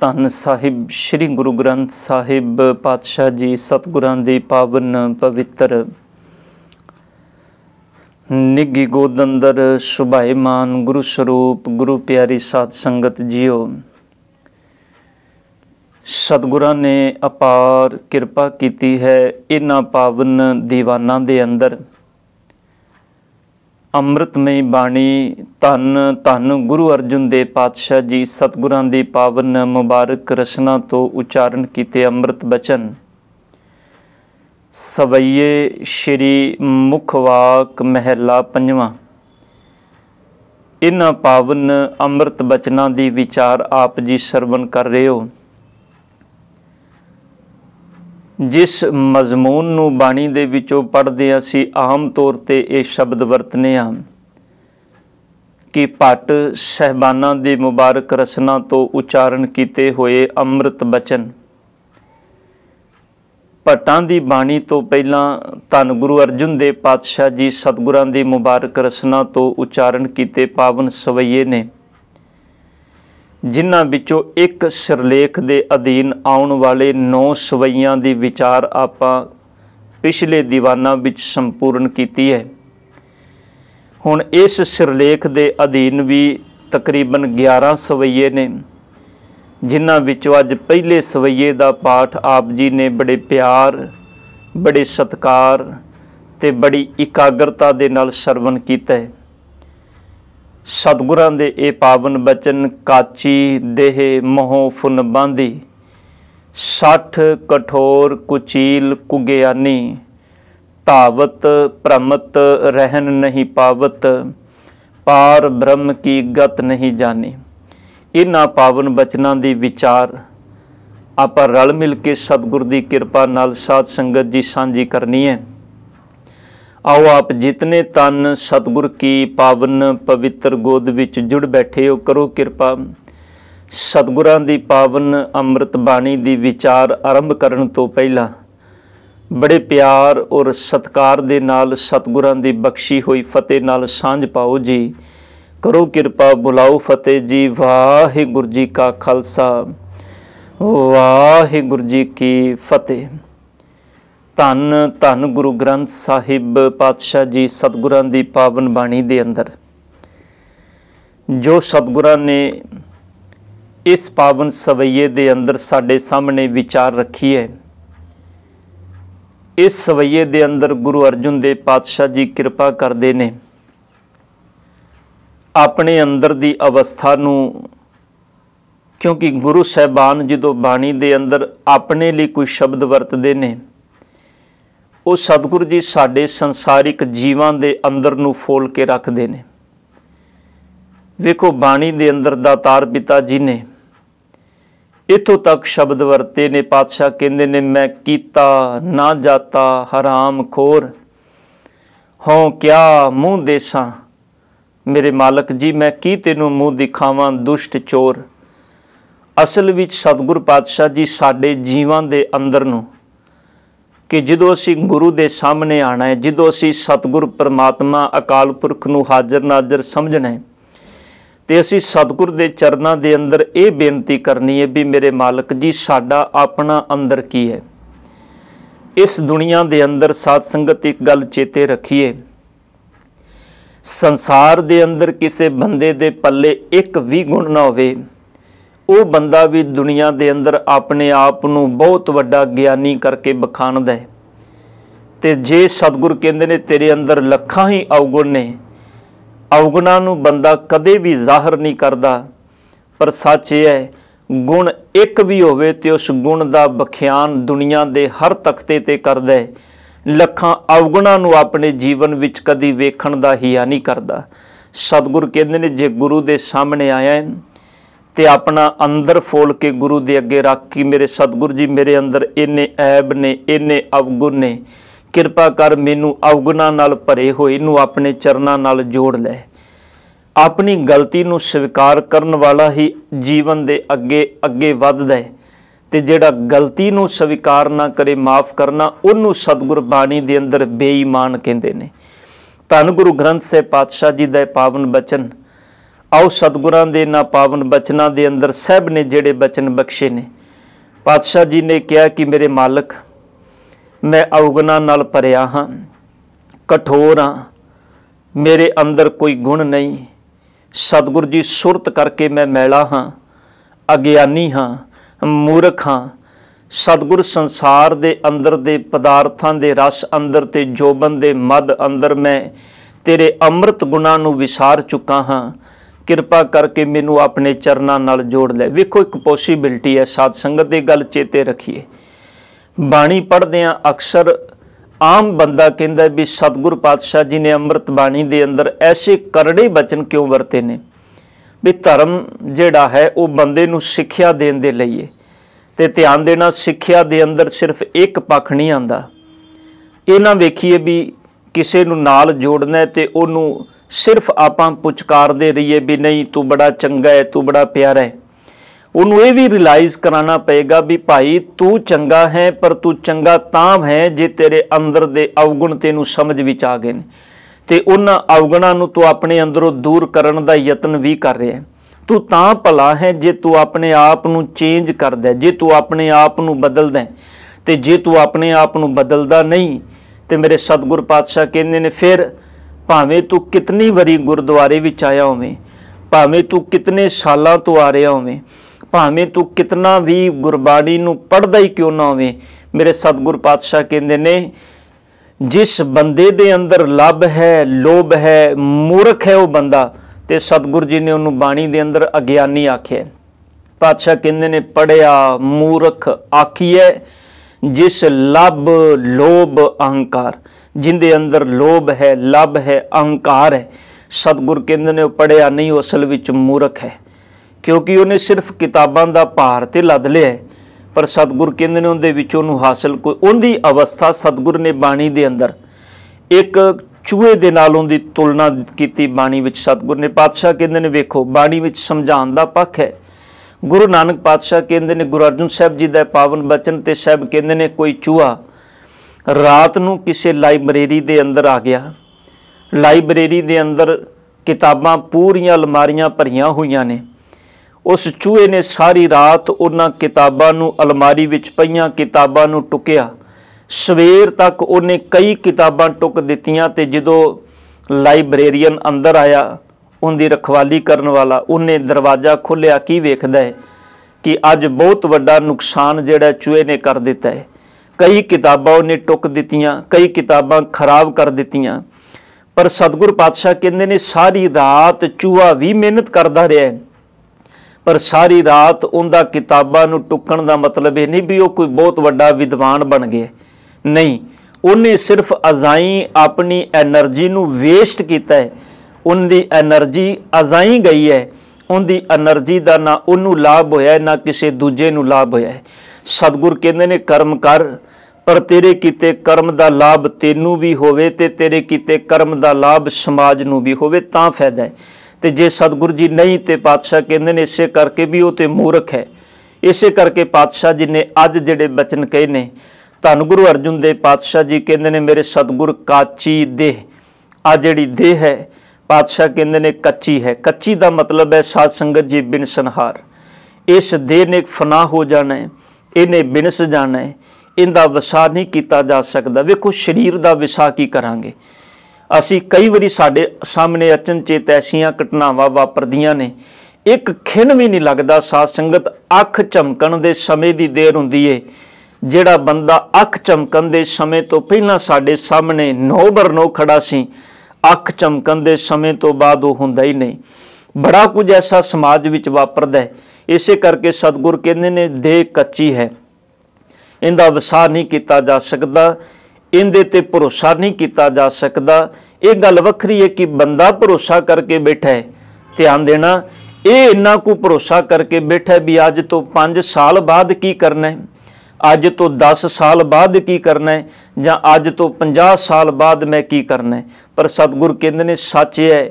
ਤਨ ਸਾਹਿਬ ਸ੍ਰੀ ਗੁਰੂ ਗ੍ਰੰਥ ਸਾਹਿਬ ਪਾਤਸ਼ਾਹ ਜੀ ਸਤਿਗੁਰਾਂ ਦੇ ਪਾਵਨ ਪਵਿੱਤਰ ਨਿੱਗੀ ਗੋਦੰਦਰ ਸੁਭਾਇਮਾਨ ਗੁਰੂ ਸਰੂਪ ਗੁਰੂ ਪਿਆਰੀ ਸਾਧ ਸੰਗਤ ਜੀਓ ਸਤਿਗੁਰਾਂ ਨੇ ਅਪਾਰ ਕਿਰਪਾ ਕੀਤੀ ਹੈ ਇਹਨਾਂ ਪਾਵਨ ਦੀਵਾਨਾਂ ਦੇ ਅੰਦਰ ਅੰਮ੍ਰਿਤਮਈ ਬਾਣੀ ਧੰਨ ਧੰਨ ਗੁਰੂ ਅਰਜਨ ਦੇਵ ਪਾਤਸ਼ਾਹ ਜੀ ਸਤਿਗੁਰਾਂ ਦੀ ਪਾਵਨ ਮੁਬਾਰਕ ਰਚਨਾ ਤੋਂ ਉਚਾਰਨ ਕੀਤੇ ਅੰਮ੍ਰਿਤ ਬਚਨ ਸਵਈਏ ਸ਼੍ਰੀ ਮੁਖਵਾਕ ਮਹਿਲਾ ਪੰਜਵਾਂ ਇਨ੍ਹਾਂ ਪਾਵਨ ਅੰਮ੍ਰਿਤ ਬਚਨਾਂ ਦੀ ਵਿਚਾਰ ਆਪ ਜੀ ਸਰਵਣ ਕਰ ਰਹੇ ਹੋ ਜਿਸ ਮਜ਼ਮੂਨ ਨੂੰ ਬਾਣੀ ਦੇ ਵਿੱਚੋਂ ਪੜ੍ਹਦੇ ਅਸੀਂ ਆਮ ਤੌਰ ਤੇ ਇਹ ਸ਼ਬਦ ਵਰਤਨੇ ਆ ਕਿ ਪਟ ਸਹਿਬਾਨਾਂ ਦੇ ਮੁਬਾਰਕ ਰਸਨਾ ਤੋਂ ਉਚਾਰਨ ਕੀਤੇ ਹੋਏ ਅੰਮ੍ਰਿਤ ਬਚਨ ਪਟਾਂ ਦੀ ਬਾਣੀ ਤੋਂ ਪਹਿਲਾਂ ਧੰਨ ਗੁਰੂ ਅਰਜੁਨ ਦੇਵ ਪਾਤਸ਼ਾਹ ਜੀ ਸਤਿਗੁਰਾਂ ਦੀ ਮੁਬਾਰਕ ਰਸਨਾ ਤੋਂ ਉਚਾਰਨ ਕੀਤੇ ਪਾਵਨ ਸਵਈਏ ਨੇ ਜਿਨ੍ਹਾਂ ਵਿੱਚੋਂ ਇੱਕ ਸਿਰਲੇਖ ਦੇ ਅਧੀਨ ਆਉਣ ਵਾਲੇ 9 ਸਵਈਆਂ ਦੀ ਵਿਚਾਰ ਆਪਾਂ ਪਿਛਲੇ ਦੀਵਾਨਾ ਵਿੱਚ ਸੰਪੂਰਨ ਕੀਤੀ ਹੈ ਹੁਣ ਇਸ ਸਿਰਲੇਖ ਦੇ ਅਧੀਨ ਵੀ ਤਕਰੀਬਨ 11 ਸਵਈਏ ਨੇ ਜਿਨ੍ਹਾਂ ਵਿੱਚੋਂ ਅੱਜ ਪਹਿਲੇ ਸਵਈਏ ਦਾ ਪਾਠ ਆਪ ਜੀ ਨੇ ਬੜੇ ਪਿਆਰ ਬੜੇ ਸਤਕਾਰ ਤੇ ਬੜੀ ਇਕਾਗਰਤਾ ਦੇ ਨਾਲ ਸਰਵਨ ਕੀਤਾ ਹੈ ਸਤਿਗੁਰਾਂ ਦੇ ਇਹ ਪਾਵਨ ਬਚਨ ਕਾਚੀ ਦੇਹ ਮੋਹ ਫੁਨ ਬਾਂਦੀ 60 ਕਠੋਰ ਕੁਚੀਲ ਕੁਗਿਆਨੀ ਤਾਵਤ ਪ੍ਰਮਤ ਰਹਿਨ ਨਹੀਂ ਪਾਵਤ ਪਾਰ ਬ੍ਰਹਮ ਕੀ ਗਤ ਨਹੀਂ ਜਾਣੀ ਇਹਨਾਂ ਪਾਵਨ ਬਚਨਾਂ ਦੀ ਵਿਚਾਰ ਆਪਾਂ ਰਲ ਮਿਲ ਕੇ ਸਤਿਗੁਰ ਦੀ ਕਿਰਪਾ ਨਾਲ ਸਾਧ ਸੰਗਤ ਜੀ ਸਾਂਝੀ ਕਰਨੀ ਹੈ ਆਓ ਆਪ ਜਿਤਨੇ ਤਨ ਸਤਗੁਰ ਕੀ ਪਾਵਨ ਪਵਿੱਤਰ ਗੋਦ ਵਿੱਚ ਜੁੜ ਬੈਠੇ ਹੋ ਕਰੋ ਕਿਰਪਾ ਸਤਗੁਰਾਂ ਦੀ ਪਾਵਨ ਅੰਮ੍ਰਿਤ ਬਾਣੀ ਦੀ ਵਿਚਾਰ ਆਰੰਭ ਕਰਨ ਤੋਂ ਪਹਿਲਾਂ ਬੜੇ ਪਿਆਰ ਔਰ ਸਤਕਾਰ ਦੇ ਨਾਲ ਸਤਗੁਰਾਂ ਦੀ ਬਖਸ਼ੀ ਹੋਈ ਫਤਿਹ ਨਾਲ ਸਾਂਝ ਪਾਓ ਜੀ ਕਰੋ ਕਿਰਪਾ ਬੁਲਾਓ ਫਤਿਹ ਜੀ ਵਾਹਿਗੁਰਜੀ ਕਾ ਖਾਲਸਾ ਵਾਹਿਗੁਰਜੀ ਕੀ ਫਤਿਹ ਧੰਨ ਧੰਨ ਗੁਰੂ ਗ੍ਰੰਥ ਸਾਹਿਬ ਪਾਤਸ਼ਾਹ ਜੀ ਸਤਿਗੁਰਾਂ ਦੀ ਪਾਵਨ ਬਾਣੀ ਦੇ ਅੰਦਰ ਜੋ ਸਤਿਗੁਰਾਂ ਨੇ ਇਸ ਪਾਵਨ ਸਵਈਏ ਦੇ ਅੰਦਰ ਸਾਡੇ ਸਾਹਮਣੇ ਵਿਚਾਰ ਰੱਖੀ ਹੈ ਇਸ ਸਵਈਏ ਦੇ ਅੰਦਰ ਗੁਰੂ ਅਰਜੁਨ ਦੇ ਪਾਤਸ਼ਾਹ ਜੀ ਕਿਰਪਾ ਕਰਦੇ ਨੇ ਆਪਣੇ ਅੰਦਰ ਦੀ ਅਵਸਥਾ ਨੂੰ ਕਿਉਂਕਿ ਗੁਰੂ ਸਹਿਬਾਨ ਜਦੋਂ ਬਾਣੀ ਦੇ ਅੰਦਰ ਆਪਣੇ ਲਈ ਕੋਈ ਸ਼ਬਦ ਵਰਤਦੇ ਨੇ ਉਹ ਸਤਿਗੁਰੂ ਜੀ ਸਾਡੇ ਸੰਸਾਰਿਕ ਜੀਵਾਂ ਦੇ ਅੰਦਰ ਨੂੰ ਫੋਲ ਕੇ ਰੱਖਦੇ ਨੇ ਵੇਖੋ ਬਾਣੀ ਦੇ ਅੰਦਰ ਦਾਤਾਰ ਪਿਤਾ ਜੀ ਨੇ ਇਥੋਂ ਤੱਕ ਸ਼ਬਦ ਵਰਤੇ ਨੇ ਪਾਤਸ਼ਾਹ ਕਹਿੰਦੇ ਨੇ ਮੈਂ ਕੀਤਾ ਨਾ ਜਾਤਾ ਹਰਾਮ ਖੋਰ ਹਉ ਕਿਆ ਮੂੰਹ ਦੇਸਾਂ ਮੇਰੇ ਮਾਲਕ ਜੀ ਮੈਂ ਕੀ ਤੈਨੂੰ ਮੂੰਹ ਦਿਖਾਵਾਂ ਦੁਸ਼ਟ ਚੋਰ ਅਸਲ ਵਿੱਚ ਸਤਿਗੁਰ ਪਾਤਸ਼ਾਹ ਜੀ ਸਾਡੇ ਜੀਵਾਂ ਦੇ ਅੰਦਰ ਨੂੰ ਕਿ ਜਦੋਂ ਅਸੀਂ ਗੁਰੂ ਦੇ ਸਾਹਮਣੇ ਆਣਾ ਹੈ ਜਦੋਂ ਅਸੀਂ ਸਤਿਗੁਰ ਪ੍ਰਮਾਤਮਾ ਅਕਾਲ ਪੁਰਖ ਨੂੰ ਹਾਜ਼ਰ ਨਾਜ਼ਰ ਸਮਝਣਾ ਹੈ ਤੇ ਅਸੀਂ ਸਤਿਗੁਰ ਦੇ ਚਰਨਾਂ ਦੇ ਅੰਦਰ ਇਹ ਬੇਨਤੀ ਕਰਨੀ ਹੈ ਵੀ ਮੇਰੇ ਮਾਲਕ ਜੀ ਸਾਡਾ ਆਪਣਾ ਅੰਦਰ ਕੀ ਹੈ ਇਸ ਦੁਨੀਆ ਦੇ ਅੰਦਰ ਸਾਧ ਸੰਗਤ ਇੱਕ ਗੱਲ ਚੇਤੇ ਰੱਖੀਏ ਸੰਸਾਰ ਦੇ ਅੰਦਰ ਕਿਸੇ ਬੰਦੇ ਦੇ ਪੱਲੇ ਇੱਕ ਵੀ ਗੁਣ ਨਾ ਹੋਵੇ ਉਹ ਬੰਦਾ ਵੀ ਦੁਨੀਆ ਦੇ ਅੰਦਰ ਆਪਣੇ ਆਪ ਨੂੰ ਬਹੁਤ ਵੱਡਾ ਗਿਆਨੀ ਕਰਕੇ ਬਖਾਣਦਾ ਹੈ ਤੇ ਜੇ ਸਤਿਗੁਰ ਕਹਿੰਦੇ ਨੇ ਤੇਰੇ ਅੰਦਰ ਲੱਖਾਂ ਹੀ ਔਗੁਣ ਨੇ ਔਗੁਣਾਂ ਨੂੰ ਬੰਦਾ ਕਦੇ ਵੀ ਜ਼ਾਹਰ ਨਹੀਂ ਕਰਦਾ ਪਰ ਸੱਚ ਇਹ ਹੈ ਗੁਣ ਇੱਕ ਵੀ ਹੋਵੇ ਤੇ ਉਸ ਗੁਣ ਦਾ ਬਖਿਆਨ ਦੁਨੀਆ ਦੇ ਹਰ ਤਖਤੇ ਤੇ ਕਰਦਾ ਹੈ ਲੱਖਾਂ ਔਗੁਣਾਂ ਨੂੰ ਆਪਣੇ ਜੀਵਨ ਵਿੱਚ ਕਦੀ ਵੇਖਣ ਦਾ ਹਿਆ ਨਹੀਂ ਕਰਦਾ ਸਤਿਗੁਰ ਕਹਿੰਦੇ ਨੇ ਜੇ ਗੁਰੂ ਦੇ ਸਾਹਮਣੇ ਆਇਆ ਹੈ ਤੇ ਆਪਣਾ ਅੰਦਰ ਫੋਲ ਕੇ ਗੁਰੂ ਦੇ ਅੱਗੇ ਰੱਖ ਕੇ ਮੇਰੇ ਸਤਿਗੁਰ ਜੀ ਮੇਰੇ ਅੰਦਰ ਇੰਨੇ ਐਬ ਨੇ ਇੰਨੇ ਅਵਗੁਣ ਨੇ ਕਿਰਪਾ ਕਰ ਮੈਨੂੰ ਅਵਗੁਣਾ ਨਾਲ ਭਰੇ ਹੋਏ ਨੂੰ ਆਪਣੇ ਚਰਨਾਂ ਨਾਲ ਜੋੜ ਲੈ ਆਪਣੀ ਗਲਤੀ ਨੂੰ ਸਵੀਕਾਰ ਕਰਨ ਵਾਲਾ ਹੀ ਜੀਵਨ ਦੇ ਅੱਗੇ ਅੱਗੇ ਵੱਧਦਾ ਹੈ ਤੇ ਜਿਹੜਾ ਗਲਤੀ ਨੂੰ ਸਵੀਕਾਰ ਨਾ ਕਰੇ ਮਾਫ ਕਰਨਾ ਉਹਨੂੰ ਸਤਿਗੁਰ ਬਾਣੀ ਦੇ ਅੰਦਰ ਬੇਈਮਾਨ ਕਹਿੰਦੇ ਨੇ ਧੰਨ ਗੁਰੂ ਗ੍ਰੰਥ ਸਾਹਿਬ ਪਾਤਸ਼ਾਹ ਜੀ ਦਾ ਪਾਵਨ ਬਚਨ ਆਓ ਸਤਿਗੁਰਾਂ ਦੇ ਨਾ ਪਾਵਨ ਬਚਨਾਂ ਦੇ ਅੰਦਰ ਸਹਿਬ ਨੇ ਜਿਹੜੇ ਬਚਨ ਬਖਸ਼ੇ ਨੇ ਪਾਤਸ਼ਾਹ ਜੀ ਨੇ ਕਿਹਾ ਕਿ ਮੇਰੇ ਮਾਲਕ ਮੈਂ ਔਗਣਾ ਨਾਲ ਭਰਿਆ ਹਾਂ ਕਠੋਰ ਹਾਂ ਮੇਰੇ ਅੰਦਰ ਕੋਈ ਗੁਣ ਨਹੀਂ ਸਤਿਗੁਰ ਜੀ ਸੁਰਤ ਕਰਕੇ ਮੈਂ ਮੈਲਾ ਹਾਂ ਅਗਿਆਨੀ ਹਾਂ ਮੂਰਖ ਹਾਂ ਸਤਿਗੁਰ ਸੰਸਾਰ ਦੇ ਅੰਦਰ ਦੇ ਪਦਾਰਥਾਂ ਦੇ ਰਸ ਅੰਦਰ ਤੇ ਜੋਬਨ ਦੇ ਮਦ ਅੰਦਰ ਮੈਂ ਤੇਰੇ ਅੰਮ੍ਰਿਤ ਗੁਣਾ ਨੂੰ ਵਿਸਾਰ ਚੁੱਕਾ ਹਾਂ ਕਿਰਪਾ ਕਰਕੇ ਮੈਨੂੰ ਆਪਣੇ ਚਰਨਾਂ ਨਾਲ ਜੋੜ ਲੈ ਵੇਖੋ ਇੱਕ ਪੋਸੀਬਿਲਟੀ ਹੈ ਸਾਧ ਸੰਗਤ ਦੀ ਗੱਲ ਚੇਤੇ ਰੱਖੀਏ ਬਾਣੀ ਪੜ੍ਹਦੇ ਆ ਅਕਸਰ ਆਮ ਬੰਦਾ ਕਹਿੰਦਾ ਵੀ ਸਤਿਗੁਰ ਪਾਤਸ਼ਾਹ ਜੀ ਨੇ ਅੰਮ੍ਰਿਤ ਬਾਣੀ ਦੇ ਅੰਦਰ ਐਸੇ ਕਰੜੇ ਬਚਨ ਕਿਉਂ ਵਰਤੇ ਨੇ ਵੀ ਧਰਮ ਜਿਹੜਾ ਹੈ ਉਹ ਬੰਦੇ ਨੂੰ ਸਿੱਖਿਆ ਦੇਣ ਦੇ ਲਈ ਹੈ ਤੇ ਧਿਆਨ ਦੇਣਾ ਸਿੱਖਿਆ ਦੇ ਅੰਦਰ ਸਿਰਫ ਇੱਕ ਪੱਖ ਨਹੀਂ ਆਂਦਾ ਇਹ ਨਾ ਵੇਖੀਏ ਵੀ ਕਿਸੇ ਨੂੰ ਨਾਲ ਜੋੜਨਾ ਤੇ ਉਹਨੂੰ ਸਿਰਫ ਆਪਾਂ ਪੁਚਕਾਰਦੇ ਰਹੀਏ ਵੀ ਨਹੀਂ ਤੂੰ ਬੜਾ ਚੰਗਾ ਹੈ ਤੂੰ ਬੜਾ ਪਿਆਰਾ ਹੈ ਉਹਨੂੰ ਇਹ ਵੀ ਰਿਅਲਾਈਜ਼ ਕਰਾਣਾ ਪਏਗਾ ਵੀ ਭਾਈ ਤੂੰ ਚੰਗਾ ਹੈ ਪਰ ਤੂੰ ਚੰਗਾ ਤਾਂ ਹੈ ਜੇ ਤੇਰੇ ਅੰਦਰ ਦੇ ਅਵਗੁਣ ਤੈਨੂੰ ਸਮਝ ਵਿੱਚ ਆ ਗਏ ਨੇ ਤੇ ਉਹਨਾਂ ਅਵਗਣਾਂ ਨੂੰ ਤੂੰ ਆਪਣੇ ਅੰਦਰੋਂ ਦੂਰ ਕਰਨ ਦਾ ਯਤਨ ਵੀ ਕਰ ਰਿਹਾ ਹੈ ਤੂੰ ਤਾਂ ਭਲਾ ਹੈ ਜੇ ਤੂੰ ਆਪਣੇ ਆਪ ਨੂੰ ਚੇਂਜ ਕਰਦਾ ਜੇ ਤੂੰ ਆਪਣੇ ਆਪ ਨੂੰ ਬਦਲਦਾ ਤੇ ਜੇ ਤੂੰ ਆਪਣੇ ਆਪ ਨੂੰ ਬਦਲਦਾ ਨਹੀਂ ਤੇ ਮੇਰੇ ਸਤਿਗੁਰ ਪਾਤਸ਼ਾਹ ਕਹਿੰਦੇ ਨੇ ਫਿਰ ਭਾਵੇਂ ਤੂੰ ਕਿਤਨੀ ਵਾਰੀ ਗੁਰਦੁਆਰੇ ਵਿੱਚ ਆਇਆ ਹੋਵੇਂ ਭਾਵੇਂ ਤੂੰ ਕਿਤਨੇ ਸਾਲਾਂ ਤੋਂ ਆ ਰਿਹਾ ਹੋਵੇਂ ਭਾਵੇਂ ਤੂੰ ਕਿਤਨਾ ਵੀ ਗੁਰਬਾਣੀ ਨੂੰ ਪੜਦਾ ਹੀ ਕਿਉਂ ਨਾ ਹੋਵੇਂ ਮੇਰੇ ਸਤਿਗੁਰ ਪਾਤਸ਼ਾਹ ਕਹਿੰਦੇ ਨੇ ਜਿਸ ਬੰਦੇ ਦੇ ਅੰਦਰ ਲੱਭ ਹੈ ਲੋਭ ਹੈ ਮੂਰਖ ਹੈ ਉਹ ਬੰਦਾ ਤੇ ਸਤਿਗੁਰ ਜੀ ਨੇ ਉਹਨੂੰ ਬਾਣੀ ਦੇ ਅੰਦਰ ਅਗਿਆਨੀ ਆਖਿਆ ਪਾਤਸ਼ਾਹ ਕਹਿੰਦੇ ਨੇ ਪੜਿਆ ਮੂਰਖ ਆਖੀਐ ਜਿਸ ਲੱਭ ਲੋਭ ਅਹੰਕਾਰ ਜਿੰਦੇ ਅੰਦਰ ਲੋਭ ਹੈ ਲਬ ਹੈ ਅਹੰਕਾਰ ਹੈ ਸਤਗੁਰ ਕਹਿੰਦੇ ਨੇ ਉਹ ਪੜਿਆ ਨਹੀਂ ਉਹ ਅਸਲ ਵਿੱਚ ਮੂਰਖ ਹੈ ਕਿਉਂਕਿ ਉਹਨੇ ਸਿਰਫ ਕਿਤਾਬਾਂ ਦਾ ਭਾਰ ਤੇ ਲੱਦ ਲਿਆ ਪਰ ਸਤਗੁਰ ਕਹਿੰਦੇ ਨੇ ਉਹਦੇ ਵਿੱਚ ਉਹਨੂੰ ਹਾਸਲ ਕੋਈ ਉਹਦੀ ਅਵਸਥਾ ਸਤਗੁਰ ਨੇ ਬਾਣੀ ਦੇ ਅੰਦਰ ਇੱਕ ਚੂਹੇ ਦੇ ਨਾਲ ਉਹਦੀ ਤੁਲਨਾ ਕੀਤੀ ਬਾਣੀ ਵਿੱਚ ਸਤਗੁਰ ਨੇ ਪਾਤਸ਼ਾਹ ਕਹਿੰਦੇ ਨੇ ਵੇਖੋ ਬਾਣੀ ਵਿੱਚ ਸਮਝਾਉਣ ਦਾ ਪੱਖ ਹੈ ਗੁਰੂ ਨਾਨਕ ਪਾਤਸ਼ਾਹ ਕਹਿੰਦੇ ਨੇ ਗੁਰੂ ਅਰਜਨ ਸਾਹਿਬ ਜੀ ਦਾ ਪਾਵਨ ਬਚਨ ਤੇ ਸਾਹਿਬ ਕਹਿੰਦੇ ਨੇ ਕੋਈ ਚੂਹਾ ਰਾਤ ਨੂੰ ਕਿਸੇ ਲਾਇਬ੍ਰੇਰੀ ਦੇ ਅੰਦਰ ਆ ਗਿਆ ਲਾਇਬ੍ਰੇਰੀ ਦੇ ਅੰਦਰ ਕਿਤਾਬਾਂ ਪੂਰੀਆਂ ਅਲਮਾਰੀਆਂ ਭਰੀਆਂ ਹੋਈਆਂ ਨੇ ਉਸ ਚੂਹੇ ਨੇ ਸਾਰੀ ਰਾਤ ਉਹਨਾਂ ਕਿਤਾਬਾਂ ਨੂੰ ਅਲਮਾਰੀ ਵਿੱਚ ਪਈਆਂ ਕਿਤਾਬਾਂ ਨੂੰ ਟੁਕਿਆ ਸਵੇਰ ਤੱਕ ਉਹਨੇ ਕਈ ਕਿਤਾਬਾਂ ਟੁਕ ਦਿੱਤੀਆਂ ਤੇ ਜਦੋਂ ਲਾਇਬ੍ਰੇਰੀਅਨ ਅੰਦਰ ਆਇਆ ਉਹਦੀ ਰਖਵਾਲੀ ਕਰਨ ਵਾਲਾ ਉਹਨੇ ਦਰਵਾਜ਼ਾ ਖੋਲ੍ਹਿਆ ਕੀ ਵੇਖਦਾ ਹੈ ਕਿ ਅੱਜ ਬਹੁਤ ਵੱਡਾ ਨੁਕਸਾਨ ਜਿਹੜਾ ਚੂਹੇ ਨੇ ਕਰ ਦਿੱਤਾ ਹੈ ਕਈ ਕਿਤਾਬਾਂ ਉਹਨੇ ਟੁੱਕ ਦਿੱਤੀਆਂ ਕਈ ਕਿਤਾਬਾਂ ਖਰਾਬ ਕਰ ਦਿੱਤੀਆਂ ਪਰ ਸਤਿਗੁਰ ਪਾਤਸ਼ਾਹ ਕਹਿੰਦੇ ਨੇ ਸਾਰੀ ਰਾਤ ਚੂਹਾ ਵੀ ਮਿਹਨਤ ਕਰਦਾ ਰਿਹਾ ਪਰ ਸਾਰੀ ਰਾਤ ਉਹਦਾ ਕਿਤਾਬਾਂ ਨੂੰ ਟੁੱਕਣ ਦਾ ਮਤਲਬ ਇਹ ਨਹੀਂ ਵੀ ਉਹ ਕੋਈ ਬਹੁਤ ਵੱਡਾ ਵਿਦਵਾਨ ਬਣ ਗਿਆ ਨਹੀਂ ਉਹਨੇ ਸਿਰਫ ਅਜ਼ਾਈ ਆਪਣੀ એનર્ਜੀ ਨੂੰ ਵੇਸਟ ਕੀਤਾ ਹੈ ਉਹਦੀ એનર્ਜੀ ਅਜ਼ਾਈ ਗਈ ਹੈ ਉਹਦੀ એનર્ਜੀ ਦਾ ਨਾ ਉਹਨੂੰ ਲਾਭ ਹੋਇਆ ਨਾ ਕਿਸੇ ਦੂਜੇ ਨੂੰ ਲਾਭ ਹੋਇਆ ਹੈ ਸਤਗੁਰ ਕਹਿੰਦੇ ਨੇ ਕਰਮ ਕਰ ਪਰ ਤੇਰੇ ਕੀਤੇ ਕਰਮ ਦਾ ਲਾਭ ਤੈਨੂੰ ਵੀ ਹੋਵੇ ਤੇ ਤੇਰੇ ਕੀਤੇ ਕਰਮ ਦਾ ਲਾਭ ਸਮਾਜ ਨੂੰ ਵੀ ਹੋਵੇ ਤਾਂ ਫਾਇਦਾ ਹੈ ਤੇ ਜੇ ਸਤਗੁਰ ਜੀ ਨਹੀਂ ਤੇ ਪਾਤਸ਼ਾਹ ਕਹਿੰਦੇ ਨੇ ਇਸੇ ਕਰਕੇ ਵੀ ਉਹ ਤੇ ਮੂਰਖ ਹੈ ਇਸੇ ਕਰਕੇ ਪਾਤਸ਼ਾਹ ਜੀ ਨੇ ਅੱਜ ਜਿਹੜੇ ਬਚਨ ਕਹੇ ਨੇ ਧੰਨ ਗੁਰੂ ਅਰਜੁਨ ਦੇ ਪਾਤਸ਼ਾਹ ਜੀ ਕਹਿੰਦੇ ਨੇ ਮੇਰੇ ਸਤਗੁਰ ਕਾਚੀ ਦੇਹ ਆ ਜਿਹੜੀ ਦੇਹ ਹੈ ਪਾਤਸ਼ਾਹ ਕਹਿੰਦੇ ਨੇ ਕੱਚੀ ਹੈ ਕੱਚੀ ਦਾ ਮਤਲਬ ਹੈ ਸਾਧ ਸੰਗਤ ਜੀ ਬਿਨ ਸੰਹਾਰ ਇਸ ਦੇਹ ਨੇ ਫਨਾ ਹੋ ਜਾਣਾ ਹੈ ਇਹਨੇ ਬਿਨਸ ਜਾਣਾ ਹੈ ਇਹਦਾ ਵਿਸਾ ਨਹੀਂ ਕੀਤਾ ਜਾ ਸਕਦਾ ਵੇਖੋ ਸਰੀਰ ਦਾ ਵਿਸਾ ਕੀ ਕਰਾਂਗੇ ਅਸੀਂ ਕਈ ਵਾਰੀ ਸਾਡੇ ਸਾਹਮਣੇ ਅਚਨਚੇਤ ਐਸੀਆਂ ਘਟਨਾਵਾਂ ਵਾਪਰਦੀਆਂ ਨੇ ਇੱਕ ਖਿੰਨ ਵੀ ਨਹੀਂ ਲੱਗਦਾ ਸਾਧ ਸੰਗਤ ਅੱਖ ਚਮਕਣ ਦੇ ਸਮੇਂ ਦੀ ਦੇਰ ਹੁੰਦੀ ਏ ਜਿਹੜਾ ਬੰਦਾ ਅੱਖ ਚਮਕਣ ਦੇ ਸਮੇਂ ਤੋਂ ਪਹਿਲਾਂ ਸਾਡੇ ਸਾਹਮਣੇ ਨੋਬਰ ਬਰਨੋ ਖੜਾ ਸੀ ਅੱਖ ਚਮਕਣ ਦੇ ਸਮੇਂ ਤੋਂ ਬਾਅਦ ਉਹ ਹੁੰਦਾ ਹੀ ਨਹੀਂ ਬੜਾ ਕੁਝ ਐਸਾ ਸਮਾਜ ਵਿੱਚ ਵਾਪਰਦਾ ਹੈ ਇਸੇ ਕਰਕੇ ਸਤਗੁਰ ਕਹਿੰਦੇ ਨੇ ਦੇਹ ਕੱਚੀ ਹੈ ਇਹਦਾ ਵਿਸਾਰ ਨਹੀਂ ਕੀਤਾ ਜਾ ਸਕਦਾ ਇਹਦੇ ਤੇ ਭਰੋਸਾ ਨਹੀਂ ਕੀਤਾ ਜਾ ਸਕਦਾ ਇਹ ਗੱਲ ਵੱਖਰੀ ਹੈ ਕਿ ਬੰਦਾ ਭਰੋਸਾ ਕਰਕੇ ਬੈਠਾ ਹੈ ਧਿਆਨ ਦੇਣਾ ਇਹ ਇੰਨਾ ਕੋ ਭਰੋਸਾ ਕਰਕੇ ਬੈਠਾ ਵੀ ਅੱਜ ਤੋਂ 5 ਸਾਲ ਬਾਅਦ ਕੀ ਕਰਨਾ ਹੈ ਅੱਜ ਤੋਂ 10 ਸਾਲ ਬਾਅਦ ਕੀ ਕਰਨਾ ਹੈ ਜਾਂ ਅੱਜ ਤੋਂ 50 ਸਾਲ ਬਾਅਦ ਮੈਂ ਕੀ ਕਰਨਾ ਹੈ ਪਰ ਸਤਿਗੁਰ ਕਹਿੰਦੇ ਨੇ ਸੱਚ ਹੈ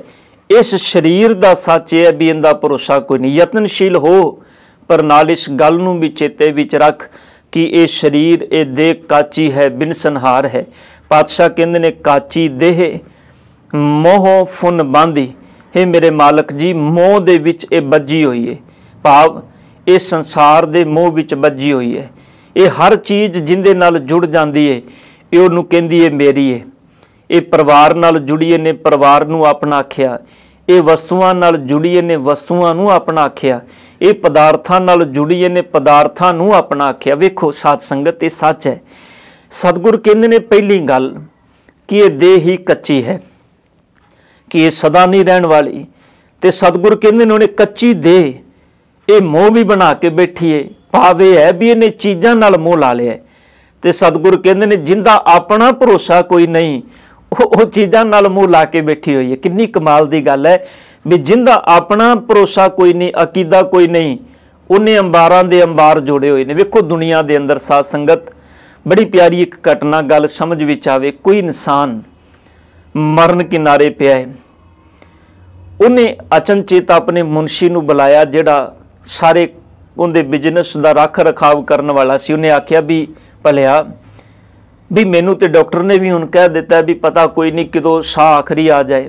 ਇਸ ਸਰੀਰ ਦਾ ਸੱਚ ਇਹ ਹੈ ਵੀ ਇਹਦਾ ਭਰੋਸਾ ਕੋਈ ਨਹੀਂ ਯਤਨਸ਼ੀਲ ਹੋ ਪਰ ਨਾਲ ਇਸ ਗੱਲ ਨੂੰ ਵੀ ਚੇਤੇ ਵਿੱਚ ਰੱਖ ਕਿ ਇਹ ਸਰੀਰ ਇਹ ਦੇਹ ਕਾਚੀ ਹੈ ਬਿਨ ਸੰਹਾਰ ਹੈ ਪਾਤਸ਼ਾਹ ਕਹਿੰਦੇ ਨੇ ਕਾਚੀ ਦੇਹ ਮੋਹ ਫੁਨ ਬਾਂਦੀ ਹੈ ਮੇਰੇ ਮਾਲਕ ਜੀ ਮੋਹ ਦੇ ਵਿੱਚ ਇਹ ਬੱਜੀ ਹੋਈ ਹੈ ਭਾਵ ਇਹ ਸੰਸਾਰ ਦੇ ਮੋਹ ਵਿੱਚ ਬੱਜੀ ਹੋਈ ਹੈ ਇਹ ਹਰ ਚੀਜ਼ ਜਿੰਦੇ ਨਾਲ ਜੁੜ ਜਾਂਦੀ ਹੈ ਇਹ ਉਹਨੂੰ ਕਹਿੰਦੀ ਹੈ ਮੇਰੀ ਹੈ ਇਹ ਪਰਿਵਾਰ ਨਾਲ ਜੁੜੀਏ ਨੇ ਪਰਿਵਾਰ ਨੂੰ ਆਪਣਾ ਆਖਿਆ ਇਹ ਵਸਤੂਆਂ ਨਾਲ ਜੁੜੀਏ ਨੇ ਵਸਤੂਆਂ ਨੂੰ ਆਪਣਾ ਆਖਿਆ ਇਹ ਪਦਾਰਥਾਂ ਨਾਲ ਜੁੜੀਏ ਨੇ ਪਦਾਰਥਾਂ ਨੂੰ ਆਪਣਾ ਆਖਿਆ ਵੇਖੋ ਸਾਧ ਸੰਗਤ ਇਹ ਸੱਚ ਹੈ ਸਤਗੁਰ ਕਹਿੰਦੇ ਨੇ ਪਹਿਲੀ ਗੱਲ ਕਿ ਇਹ ਦੇਹ ਹੀ ਕੱਚੀ ਹੈ ਕਿ ਇਹ ਸਦਾ ਨਹੀਂ ਰਹਿਣ ਵਾਲੀ ਤੇ ਸਤਗੁਰ ਕਹਿੰਦੇ ਨੇ ਉਹਨੇ ਕੱਚੀ ਦੇਹ ਇਹ ਮੋਹ ਵੀ ਬਣਾ ਕੇ ਬੈਠੀ ਏ ਪਾਵੇ ਹੈ ਵੀ ਇਹਨੇ ਚੀਜ਼ਾਂ ਨਾਲ ਮੋਹ ਲਾ ਲਿਆ ਤੇ ਸਤਗੁਰ ਕਹਿੰਦੇ ਨੇ ਜਿੰਦਾ ਆਪਣਾ ਭਰੋਸਾ ਕੋਈ ਨਹੀਂ ਉਹ ਚੀਜ਼ਾਂ ਨਾਲ ਮੂੰਹ ਲਾ ਕੇ ਬੈਠੀ ਹੋਈ ਹੈ ਕਿੰਨੀ ਕਮਾਲ ਦੀ ਗੱਲ ਹੈ ਵੀ ਜਿੰਦਾ ਆਪਣਾ ਭਰੋਸਾ ਕੋਈ ਨਹੀਂ ਅਕੀਦਾ ਕੋਈ ਨਹੀਂ ਉਹਨੇ ਅੰਬਾਰਾਂ ਦੇ ਅੰਬਾਰ ਜੋੜੇ ਹੋਏ ਨੇ ਵੇਖੋ ਦੁਨੀਆ ਦੇ ਅੰਦਰ ਸਾਧ ਸੰਗਤ ਬੜੀ ਪਿਆਰੀ ਇੱਕ ਘਟਨਾ ਗੱਲ ਸਮਝ ਵਿੱਚ ਆਵੇ ਕੋਈ ਇਨਸਾਨ ਮਰਨ ਕਿਨਾਰੇ ਪਿਆ ਹੈ ਉਹਨੇ ਅਚਨਚੇਤ ਆਪਣੇ ਮੁਨਸ਼ੀ ਨੂੰ ਬੁਲਾਇਆ ਜਿਹੜਾ ਸਾਰੇ ਉਹਦੇ ਬਿਜ਼ਨਸ ਦਾ ਰੱਖ ਰਖਾਵ ਕਰਨ ਵਾਲਾ ਸੀ ਉਹਨੇ ਆਖਿਆ ਵੀ ਭਲਿਆ ਵੀ ਮੈਨੂੰ ਤੇ ਡਾਕਟਰ ਨੇ ਵੀ ਹੁਣ ਕਹਿ ਦਿੱਤਾ ਵੀ ਪਤਾ ਕੋਈ ਨਹੀਂ ਕਿਦੋਂ ਸਾਹ ਆਖਰੀ ਆ ਜਾਏ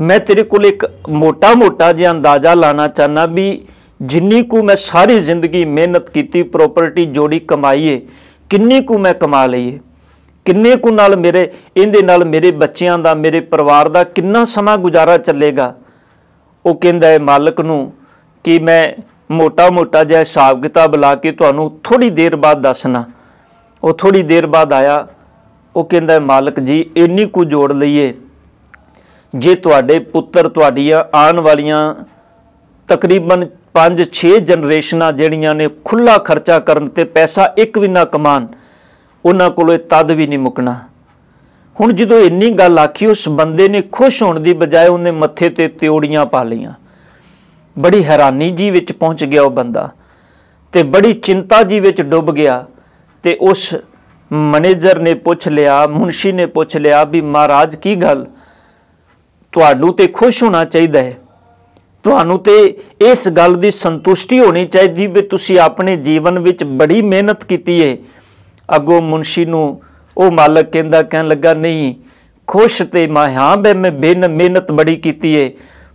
ਮੈਂ ਤੇਰੇ ਕੋਲ ਇੱਕ ਮੋਟਾ-ਮੋਟਾ ਜਿਹਾ ਅੰਦਾਜ਼ਾ ਲਾਣਾ ਚਾਹਨਾ ਵੀ ਜਿੰਨੀ ਕੁ ਮੈਂ ਸਾਰੀ ਜ਼ਿੰਦਗੀ ਮਿਹਨਤ ਕੀਤੀ ਪ੍ਰਾਪਰਟੀ ਜੋੜੀ ਕਮਾਈਏ ਕਿੰਨੀ ਕੁ ਮੈਂ ਕਮਾ ਲਈਏ ਕਿੰਨੇ ਕੁ ਨਾਲ ਮੇਰੇ ਇਹਦੇ ਨਾਲ ਮੇਰੇ ਬੱਚਿਆਂ ਦਾ ਮੇਰੇ ਪਰਿਵਾਰ ਦਾ ਕਿੰਨਾ ਸਮਾਂ ਗੁਜ਼ਾਰਾ ਚੱਲੇਗਾ ਉਹ ਕਹਿੰਦਾ ਹੈ ਮਾਲਕ ਨੂੰ ਕਿ ਮੈਂ ਮੋਟਾ-ਮੋਟਾ ਜਿਹਾ ਹਿਸਾਬ ਕਿਤਾਬ ਲਾ ਕੇ ਤੁਹਾਨੂੰ ਥੋੜੀ ਦੇਰ ਬਾਅਦ ਦੱਸਣਾ ਉਹ ਥੋੜੀ ਦੇਰ ਬਾਅਦ ਆਇਆ ਉਹ ਕਹਿੰਦਾ ਮਾਲਕ ਜੀ ਇੰਨੀ ਕੁ ਜੋੜ ਲਈਏ ਜੇ ਤੁਹਾਡੇ ਪੁੱਤਰ ਤੁਹਾਡੀਆਂ ਆਉਣ ਵਾਲੀਆਂ ਤਕਰੀਬਨ 5-6 ਜਨਰੇਸ਼ਨਾਂ ਜਿਹੜੀਆਂ ਨੇ ਖੁੱਲਾ ਖਰਚਾ ਕਰਨ ਤੇ ਪੈਸਾ ਇੱਕ ਵੀ ਨਾ ਕਮਾਣ ਉਹਨਾਂ ਕੋਲੇ ਤਦ ਵੀ ਨਹੀਂ ਮੁਕਣਾ ਹੁਣ ਜਦੋਂ ਇੰਨੀ ਗੱਲ ਆਖੀ ਉਸ ਬੰਦੇ ਨੇ ਖੁਸ਼ ਹੋਣ ਦੀ ਬਜਾਏ ਉਹਨੇ ਮੱਥੇ ਤੇ ਤਿਉੜੀਆਂ ਪਾ ਲਈਆਂ ਬੜੀ ਹੈਰਾਨੀ ਜੀ ਵਿੱਚ ਪਹੁੰਚ ਗਿਆ ਉਹ ਬੰਦਾ ਤੇ ਬੜੀ ਚਿੰਤਾ ਜੀ ਵਿੱਚ ਡੁੱਬ ਗਿਆ ਤੇ ਉਸ ਮੈਨੇਜਰ ਨੇ ਪੁੱਛ ਲਿਆ ਮੁਨਸ਼ੀ ਨੇ ਪੁੱਛ ਲਿਆ ਵੀ ਮਹਾਰਾਜ ਕੀ ਗੱਲ ਤੁਹਾਨੂੰ ਤੇ ਖੁਸ਼ ਹੋਣਾ ਚਾਹੀਦਾ ਹੈ ਤੁਹਾਨੂੰ ਤੇ ਇਸ ਗੱਲ ਦੀ ਸੰਤੁਸ਼ਟੀ ਹੋਣੀ ਚਾਹੀਦੀ ਵੀ ਤੁਸੀਂ ਆਪਣੇ ਜੀਵਨ ਵਿੱਚ ਬੜੀ ਮਿਹਨਤ ਕੀਤੀ ਹੈ ਅੱਗੋ ਮੁਨਸ਼ੀ ਨੂੰ ਉਹ ਮਾਲਕ ਕਹਿੰਦਾ ਕਹਿਣ ਲੱਗਾ ਨਹੀਂ ਖੁਸ਼ ਤੇ ਮੈਂ ਹਾਂ ਬੇ ਮੈਂ ਬਿਨ ਮਿਹਨਤ ਬੜੀ ਕੀਤੀ ਏ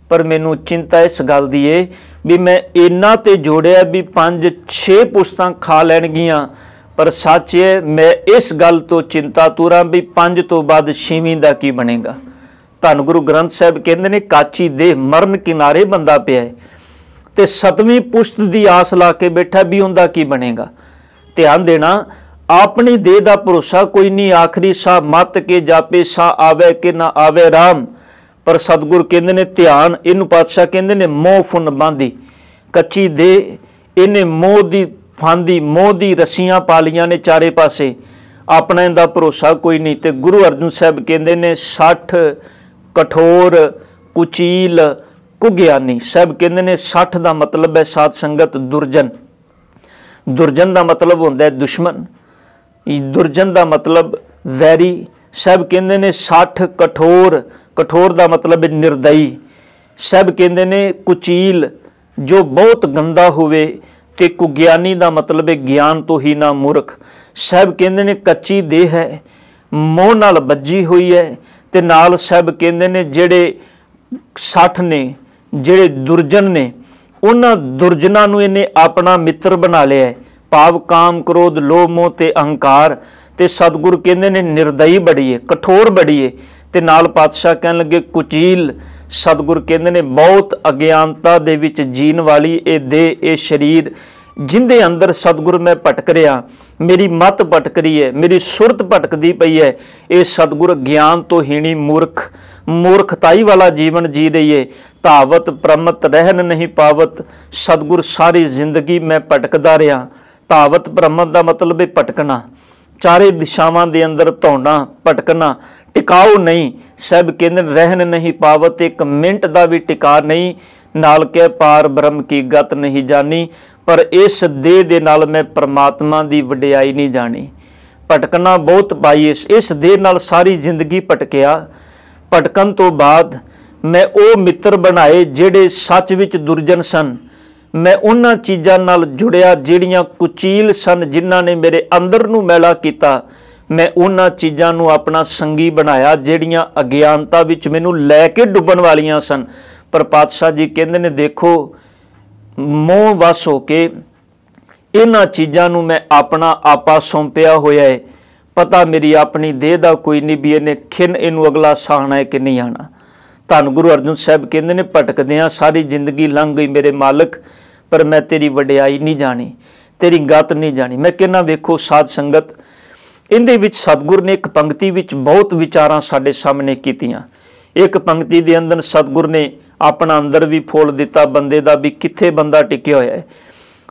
ਪਰ ਮੈਨੂੰ ਚਿੰਤਾ ਇਸ ਗੱਲ ਦੀ ਏ ਵੀ ਮੈਂ ਇੰਨਾ ਤੇ ਜੋੜਿਆ ਵੀ 5 6 ਪੁਸਤਾਂ ਖਾ ਲੈਣਗੀਆਂ ਪਰ ਇਹ ਮੈਂ ਇਸ ਗੱਲ ਤੋਂ ਚਿੰਤਾ ਤੁਰਾਂ ਵੀ ਪੰਜ ਤੋਂ ਬਾਅਦ ਛੇਵੀਂ ਦਾ ਕੀ ਬਣੇਗਾ ਧੰਨ ਗੁਰੂ ਗ੍ਰੰਥ ਸਾਹਿਬ ਕਹਿੰਦੇ ਨੇ ਕਾਚੀ ਦੇਹ ਮਰਨ ਕਿਨਾਰੇ ਬੰਦਾ ਪਿਆ ਹੈ ਤੇ ਸਤਵੀਂ ਪੁਸ਼ਤ ਦੀ ਆਸ ਲਾ ਕੇ ਬੈਠਾ ਵੀ ਹੁੰਦਾ ਕੀ ਬਣੇਗਾ ਧਿਆਨ ਦੇਣਾ ਆਪਣੀ ਦੇਹ ਦਾ ਭਰੋਸਾ ਕੋਈ ਨਹੀਂ ਆਖਰੀ ਸਾਹ ਮਤ ਕੇ ਜਾਪੇ ਸਾ ਆਵੇ ਕਿ ਨਾ ਆਵੇ ਰਾਮ ਪਰ ਸਤਗੁਰ ਕਹਿੰਦੇ ਨੇ ਧਿਆਨ ਇਹਨੂੰ ਪਾਤਸ਼ਾਹ ਕਹਿੰਦੇ ਨੇ ਮੋਹ ਫੁੰਨ ਬਾਂਦੀ ਕੱਚੀ ਦੇ ਇਹਨੇ ਮੋਹ ਦੀ ਫਾਂਦੀ ਮੋਹ ਦੀ ਰਸੀਆਂ ਪਾਲੀਆਂ ਨੇ ਚਾਰੇ ਪਾਸੇ ਆਪਣਾ ਦਾ ਭਰੋਸਾ ਕੋਈ ਨਹੀਂ ਤੇ ਗੁਰੂ ਅਰਜਨ ਸਾਹਿਬ ਕਹਿੰਦੇ ਨੇ 60 ਕਠੋਰ ਕੁਚੀਲ ਕੁਗਿਆਨੀ ਸਭ ਕਹਿੰਦੇ ਨੇ 60 ਦਾ ਮਤਲਬ ਹੈ ਸਾਧ ਸੰਗਤ ਦੁਰਜਨ ਦੁਰਜਨ ਦਾ ਮਤਲਬ ਹੁੰਦਾ ਹੈ ਦੁਸ਼ਮਣ ਇਹ ਦੁਰਜਨ ਦਾ ਮਤਲਬ ਵੈਰੀ ਸਭ ਕਹਿੰਦੇ ਨੇ 60 ਕਠੋਰ ਕਠੋਰ ਦਾ ਮਤਲਬ ਹੈ ਨਿਰਦਈ ਸਭ ਕਹਿੰਦੇ ਨੇ ਕੁਚੀਲ ਜੋ ਬਹੁਤ ਗੰਦਾ ਹੋਵੇ ਕਿ ਕੁਗਿਆਨੀ ਦਾ ਮਤਲਬ ਹੈ ਗਿਆਨ ਤੋਂ ਹੀ ਨਾ ਮੂਰਖ ਸਾਹਿਬ ਕਹਿੰਦੇ ਨੇ ਕੱਚੀ ਦੇਹ ਹੈ ਮੋਹ ਨਾਲ ਬੱਜੀ ਹੋਈ ਹੈ ਤੇ ਨਾਲ ਸਾਹਿਬ ਕਹਿੰਦੇ ਨੇ ਜਿਹੜੇ 60 ਨੇ ਜਿਹੜੇ ਦੁਰਜਨ ਨੇ ਉਹਨਾਂ ਦੁਰਜਨਾਂ ਨੂੰ ਇਹਨੇ ਆਪਣਾ ਮਿੱਤਰ ਬਣਾ ਲਿਆ ਹੈ ਪਾਪ ਕਾਮ ਕ੍ਰੋਧ ਲੋਭ ਮੋਹ ਤੇ ਅਹੰਕਾਰ ਤੇ ਸਤਗੁਰ ਕਹਿੰਦੇ ਨੇ ਨਿਰਦਈ ਬੜੀਏ ਕਠੋਰ ਬੜੀਏ ਤੇ ਨਾਲ ਪਾਤਸ਼ਾਹ ਕਹਿਣ ਲੱਗੇ ਕੁਚੀਲ ਸਤਿਗੁਰ ਕਹਿੰਦੇ ਨੇ ਬਹੁਤ ਅਗਿਆਨਤਾ ਦੇ ਵਿੱਚ ਜੀਣ ਵਾਲੀ ਇਹ ਦੇਹ ਇਹ ਸਰੀਰ ਜਿੰਦੇ ਅੰਦਰ ਸਤਿਗੁਰ ਮੈਂ ਭਟਕ ਰਿਆ ਮੇਰੀ ਮਤ ਭਟਕ ਰਹੀ ਹੈ ਮੇਰੀ ਸੁਰਤ ਭਟਕਦੀ ਪਈ ਹੈ ਇਹ ਸਤਿਗੁਰ ਗਿਆਨ ਤੋਂ ਹੀਣੀ ਮੂਰਖ ਮੂਰਖਤਾਈ ਵਾਲਾ ਜੀਵਨ ਜੀ ਰਹੀ ਹੈ ਧਾਵਤ ਪ੍ਰਮਤ ਰਹਿਣ ਨਹੀਂ ਪਾਵਤ ਸਤਿਗੁਰ ਸਾਰੀ ਜ਼ਿੰਦਗੀ ਮੈਂ ਭਟਕਦਾ ਰਿਆ ਧਾਵਤ ਪ੍ਰਮਤ ਦਾ ਮਤਲਬ ਹੈ ਭਟਕਣਾ ਚਾਰੇ ਦਿਸ਼ਾਵਾਂ ਦੇ ਅੰਦਰ ਧੌਣਾ ਭਟਕਣਾ ਟਿਕਾਉ ਨਹੀਂ ਸਭ ਕਿੰਨ ਰਹਿਣ ਨਹੀਂ ਪਾਵਤ ਇੱਕ ਮਿੰਟ ਦਾ ਵੀ ਟਿਕਾ ਨਹੀਂ ਨਾਲ ਕੇ ਪਾਰ ਬ੍ਰਹਮ ਕੀ ਗਤ ਨਹੀਂ ਜਾਣੀ ਪਰ ਇਸ ਦੇਹ ਦੇ ਨਾਲ ਮੈਂ ਪਰਮਾਤਮਾ ਦੀ ਵਡਿਆਈ ਨਹੀਂ ਜਾਣੀ ਭਟਕਣਾ ਬਹੁਤ ਪਾਈ ਇਸ ਇਸ ਦੇਹ ਨਾਲ ਸਾਰੀ ਜ਼ਿੰਦਗੀ ਭਟਕਿਆ ਭਟਕਣ ਤੋਂ ਬਾਅਦ ਮੈਂ ਉਹ ਮਿੱਤਰ ਬਣਾਏ ਜਿਹੜੇ ਸੱਚ ਵਿੱਚ ਦੁਰਜਨ ਸਨ ਮੈਂ ਉਹਨਾਂ ਚੀਜ਼ਾਂ ਨਾਲ ਜੁੜਿਆ ਜਿਹੜੀਆਂ ਕੁਚੀਲ ਸਨ ਜਿਨ੍ਹਾਂ ਨੇ ਮੇਰੇ ਅੰਦਰ ਨੂੰ ਮੈਲਾ ਕੀਤਾ ਮੈਂ ਉਹਨਾਂ ਚੀਜ਼ਾਂ ਨੂੰ ਆਪਣਾ ਸੰਗੀ ਬਣਾਇਆ ਜਿਹੜੀਆਂ ਅਗਿਆਨਤਾ ਵਿੱਚ ਮੈਨੂੰ ਲੈ ਕੇ ਡੁੱਬਣ ਵਾਲੀਆਂ ਸਨ ਪਰ ਪਾਤਸ਼ਾਹ ਜੀ ਕਹਿੰਦੇ ਨੇ ਦੇਖੋ ਮੋਹ ਵਸ ਹੋ ਕੇ ਇਹਨਾਂ ਚੀਜ਼ਾਂ ਨੂੰ ਮੈਂ ਆਪਣਾ ਆਪਾ ਸੌਂਪਿਆ ਹੋਇਆ ਹੈ ਪਤਾ ਮੇਰੀ ਆਪਣੀ ਦੇਹ ਦਾ ਕੋਈ ਨਹੀਂ ਵੀ ਇਹਨੇ ਖਿੰਨ ਇਹਨੂੰ ਅਗਲਾ ਸਾਹਣਾ ਹੈ ਕਿ ਨਹੀਂ ਆਣਾ ਧੰਨ ਗੁਰੂ ਅਰਜਨ ਸਾਹਿਬ ਕਹਿੰਦੇ ਨੇ ਭਟਕਦਿਆਂ ਸਾਰੀ ਜ਼ਿੰਦਗੀ ਲੰਘ ਗਈ ਮੇਰੇ ਮਾਲਕ ਪਰ ਮੈਂ ਤੇਰੀ ਵਡਿਆਈ ਨਹੀਂ ਜਾਣੀ ਤੇਰੀ ਗਤ ਨਹੀਂ ਜਾਣੀ ਮੈਂ ਕਿੰਨਾ ਵੇਖੋ ਸਾਧ ਸੰਗਤ ਇਹਦੇ ਵਿੱਚ ਸਤਿਗੁਰ ਨੇ ਇੱਕ ਪੰਕਤੀ ਵਿੱਚ ਬਹੁਤ ਵਿਚਾਰਾਂ ਸਾਡੇ ਸਾਹਮਣੇ ਕੀਤੀਆਂ ਇੱਕ ਪੰਕਤੀ ਦੇ ਅੰਦਰ ਸਤਿਗੁਰ ਨੇ ਆਪਣਾ ਅੰਦਰ ਵੀ ਫੋਲ ਦਿੱਤਾ ਬੰਦੇ ਦਾ ਵੀ ਕਿੱਥੇ ਬੰਦਾ ਟਿਕਿਆ ਹੋਇਆ ਹੈ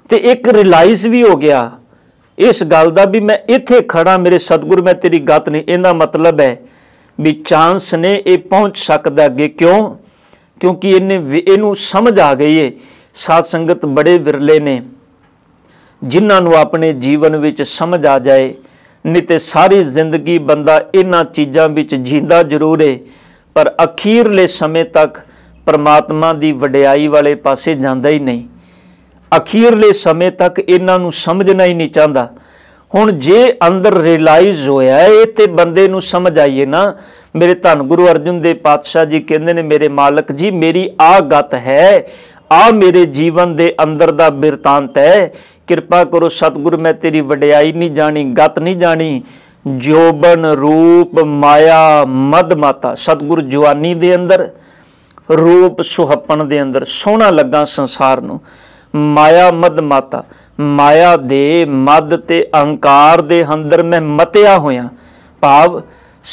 ਤੇ ਇੱਕ ਰਿਅਲਾਈਜ਼ ਵੀ ਹੋ ਗਿਆ ਇਸ ਗੱਲ ਦਾ ਵੀ ਮੈਂ ਇੱਥੇ ਖੜਾ ਮੇਰੇ ਸਤਿਗੁਰ ਮੈਂ ਤੇਰੀ ਗੱਤ ਨਹੀਂ ਇਹਦਾ ਮਤਲਬ ਹੈ ਵੀ ਚਾਂਸ ਨੇ ਇਹ ਪਹੁੰਚ ਸਕਦਾ ਅੱਗੇ ਕਿਉਂ ਕਿਉਂਕਿ ਇਹਨੇ ਇਹਨੂੰ ਸਮਝ ਆ ਗਈ ਏ ਸਾਧ ਸੰਗਤ ਬੜੇ ਵਿਰਲੇ ਨੇ ਜਿਨ੍ਹਾਂ ਨੂੰ ਆਪਣੇ ਜੀਵਨ ਵਿੱਚ ਸਮਝ ਆ ਜਾਏ ਨਹੀਂ ਤੇ ਸਾਰੀ ਜ਼ਿੰਦਗੀ ਬੰਦਾ ਇਹਨਾਂ ਚੀਜ਼ਾਂ ਵਿੱਚ ਜੀਂਦਾ ਜ਼ਰੂਰ ਏ ਪਰ ਅਖੀਰਲੇ ਸਮੇਂ ਤੱਕ ਪਰਮਾਤਮਾ ਦੀ ਵਡਿਆਈ ਵਾਲੇ ਪਾਸੇ ਜਾਂਦਾ ਹੀ ਨਹੀਂ ਅਖੀਰਲੇ ਸਮੇਂ ਤੱਕ ਇਹਨਾਂ ਨੂੰ ਸਮਝਣਾ ਹੀ ਨਹੀਂ ਚਾਹੁੰਦਾ ਹੁਣ ਜੇ ਅੰਦਰ ਰਿਅਲਾਈਜ਼ ਹੋਇਆ ਹੈ ਤੇ ਬੰਦੇ ਨੂੰ ਸਮਝ ਆਈਏ ਨਾ ਮੇਰੇ ਧੰਨ ਗੁਰੂ ਅਰਜੁਨ ਦੇ ਪਾਤਸ਼ਾਹ ਜੀ ਕਹਿੰਦੇ ਨੇ ਮੇਰੇ ਮਾਲਕ ਜੀ ਮੇਰੀ ਆ ਗਤ ਹੈ ਆ ਮੇਰੇ ਜੀਵਨ ਦੇ ਅੰਦਰ ਦਾ ਬਿਰਤਾਂਤ ਹੈ ਕਿਰਪਾ ਕਰੋ ਸਤਿਗੁਰ ਮੈਂ ਤੇਰੀ ਵਡਿਆਈ ਨਹੀਂ ਜਾਣੀ ਗਤ ਨਹੀਂ ਜਾਣੀ ਜੋਬਨ ਰੂਪ ਮਾਇਆ ਮਦ ਮਾਤਾ ਸਤਿਗੁਰ ਜਵਾਨੀ ਦੇ ਅੰਦਰ ਰੂਪ ਸੁਹੱਪਣ ਦੇ ਅੰਦਰ ਸੋਹਣਾ ਲੱਗਾ ਸੰਸਾਰ ਨੂੰ ਮਾਇਆ ਮਦ ਮਾਤਾ ਮਾਇਆ ਦੇ ਮਦ ਤੇ ਅਹੰਕਾਰ ਦੇ ਅੰਦਰ ਮੈਂ ਮਤਿਆ ਹੋਇਆ ਭਾਵ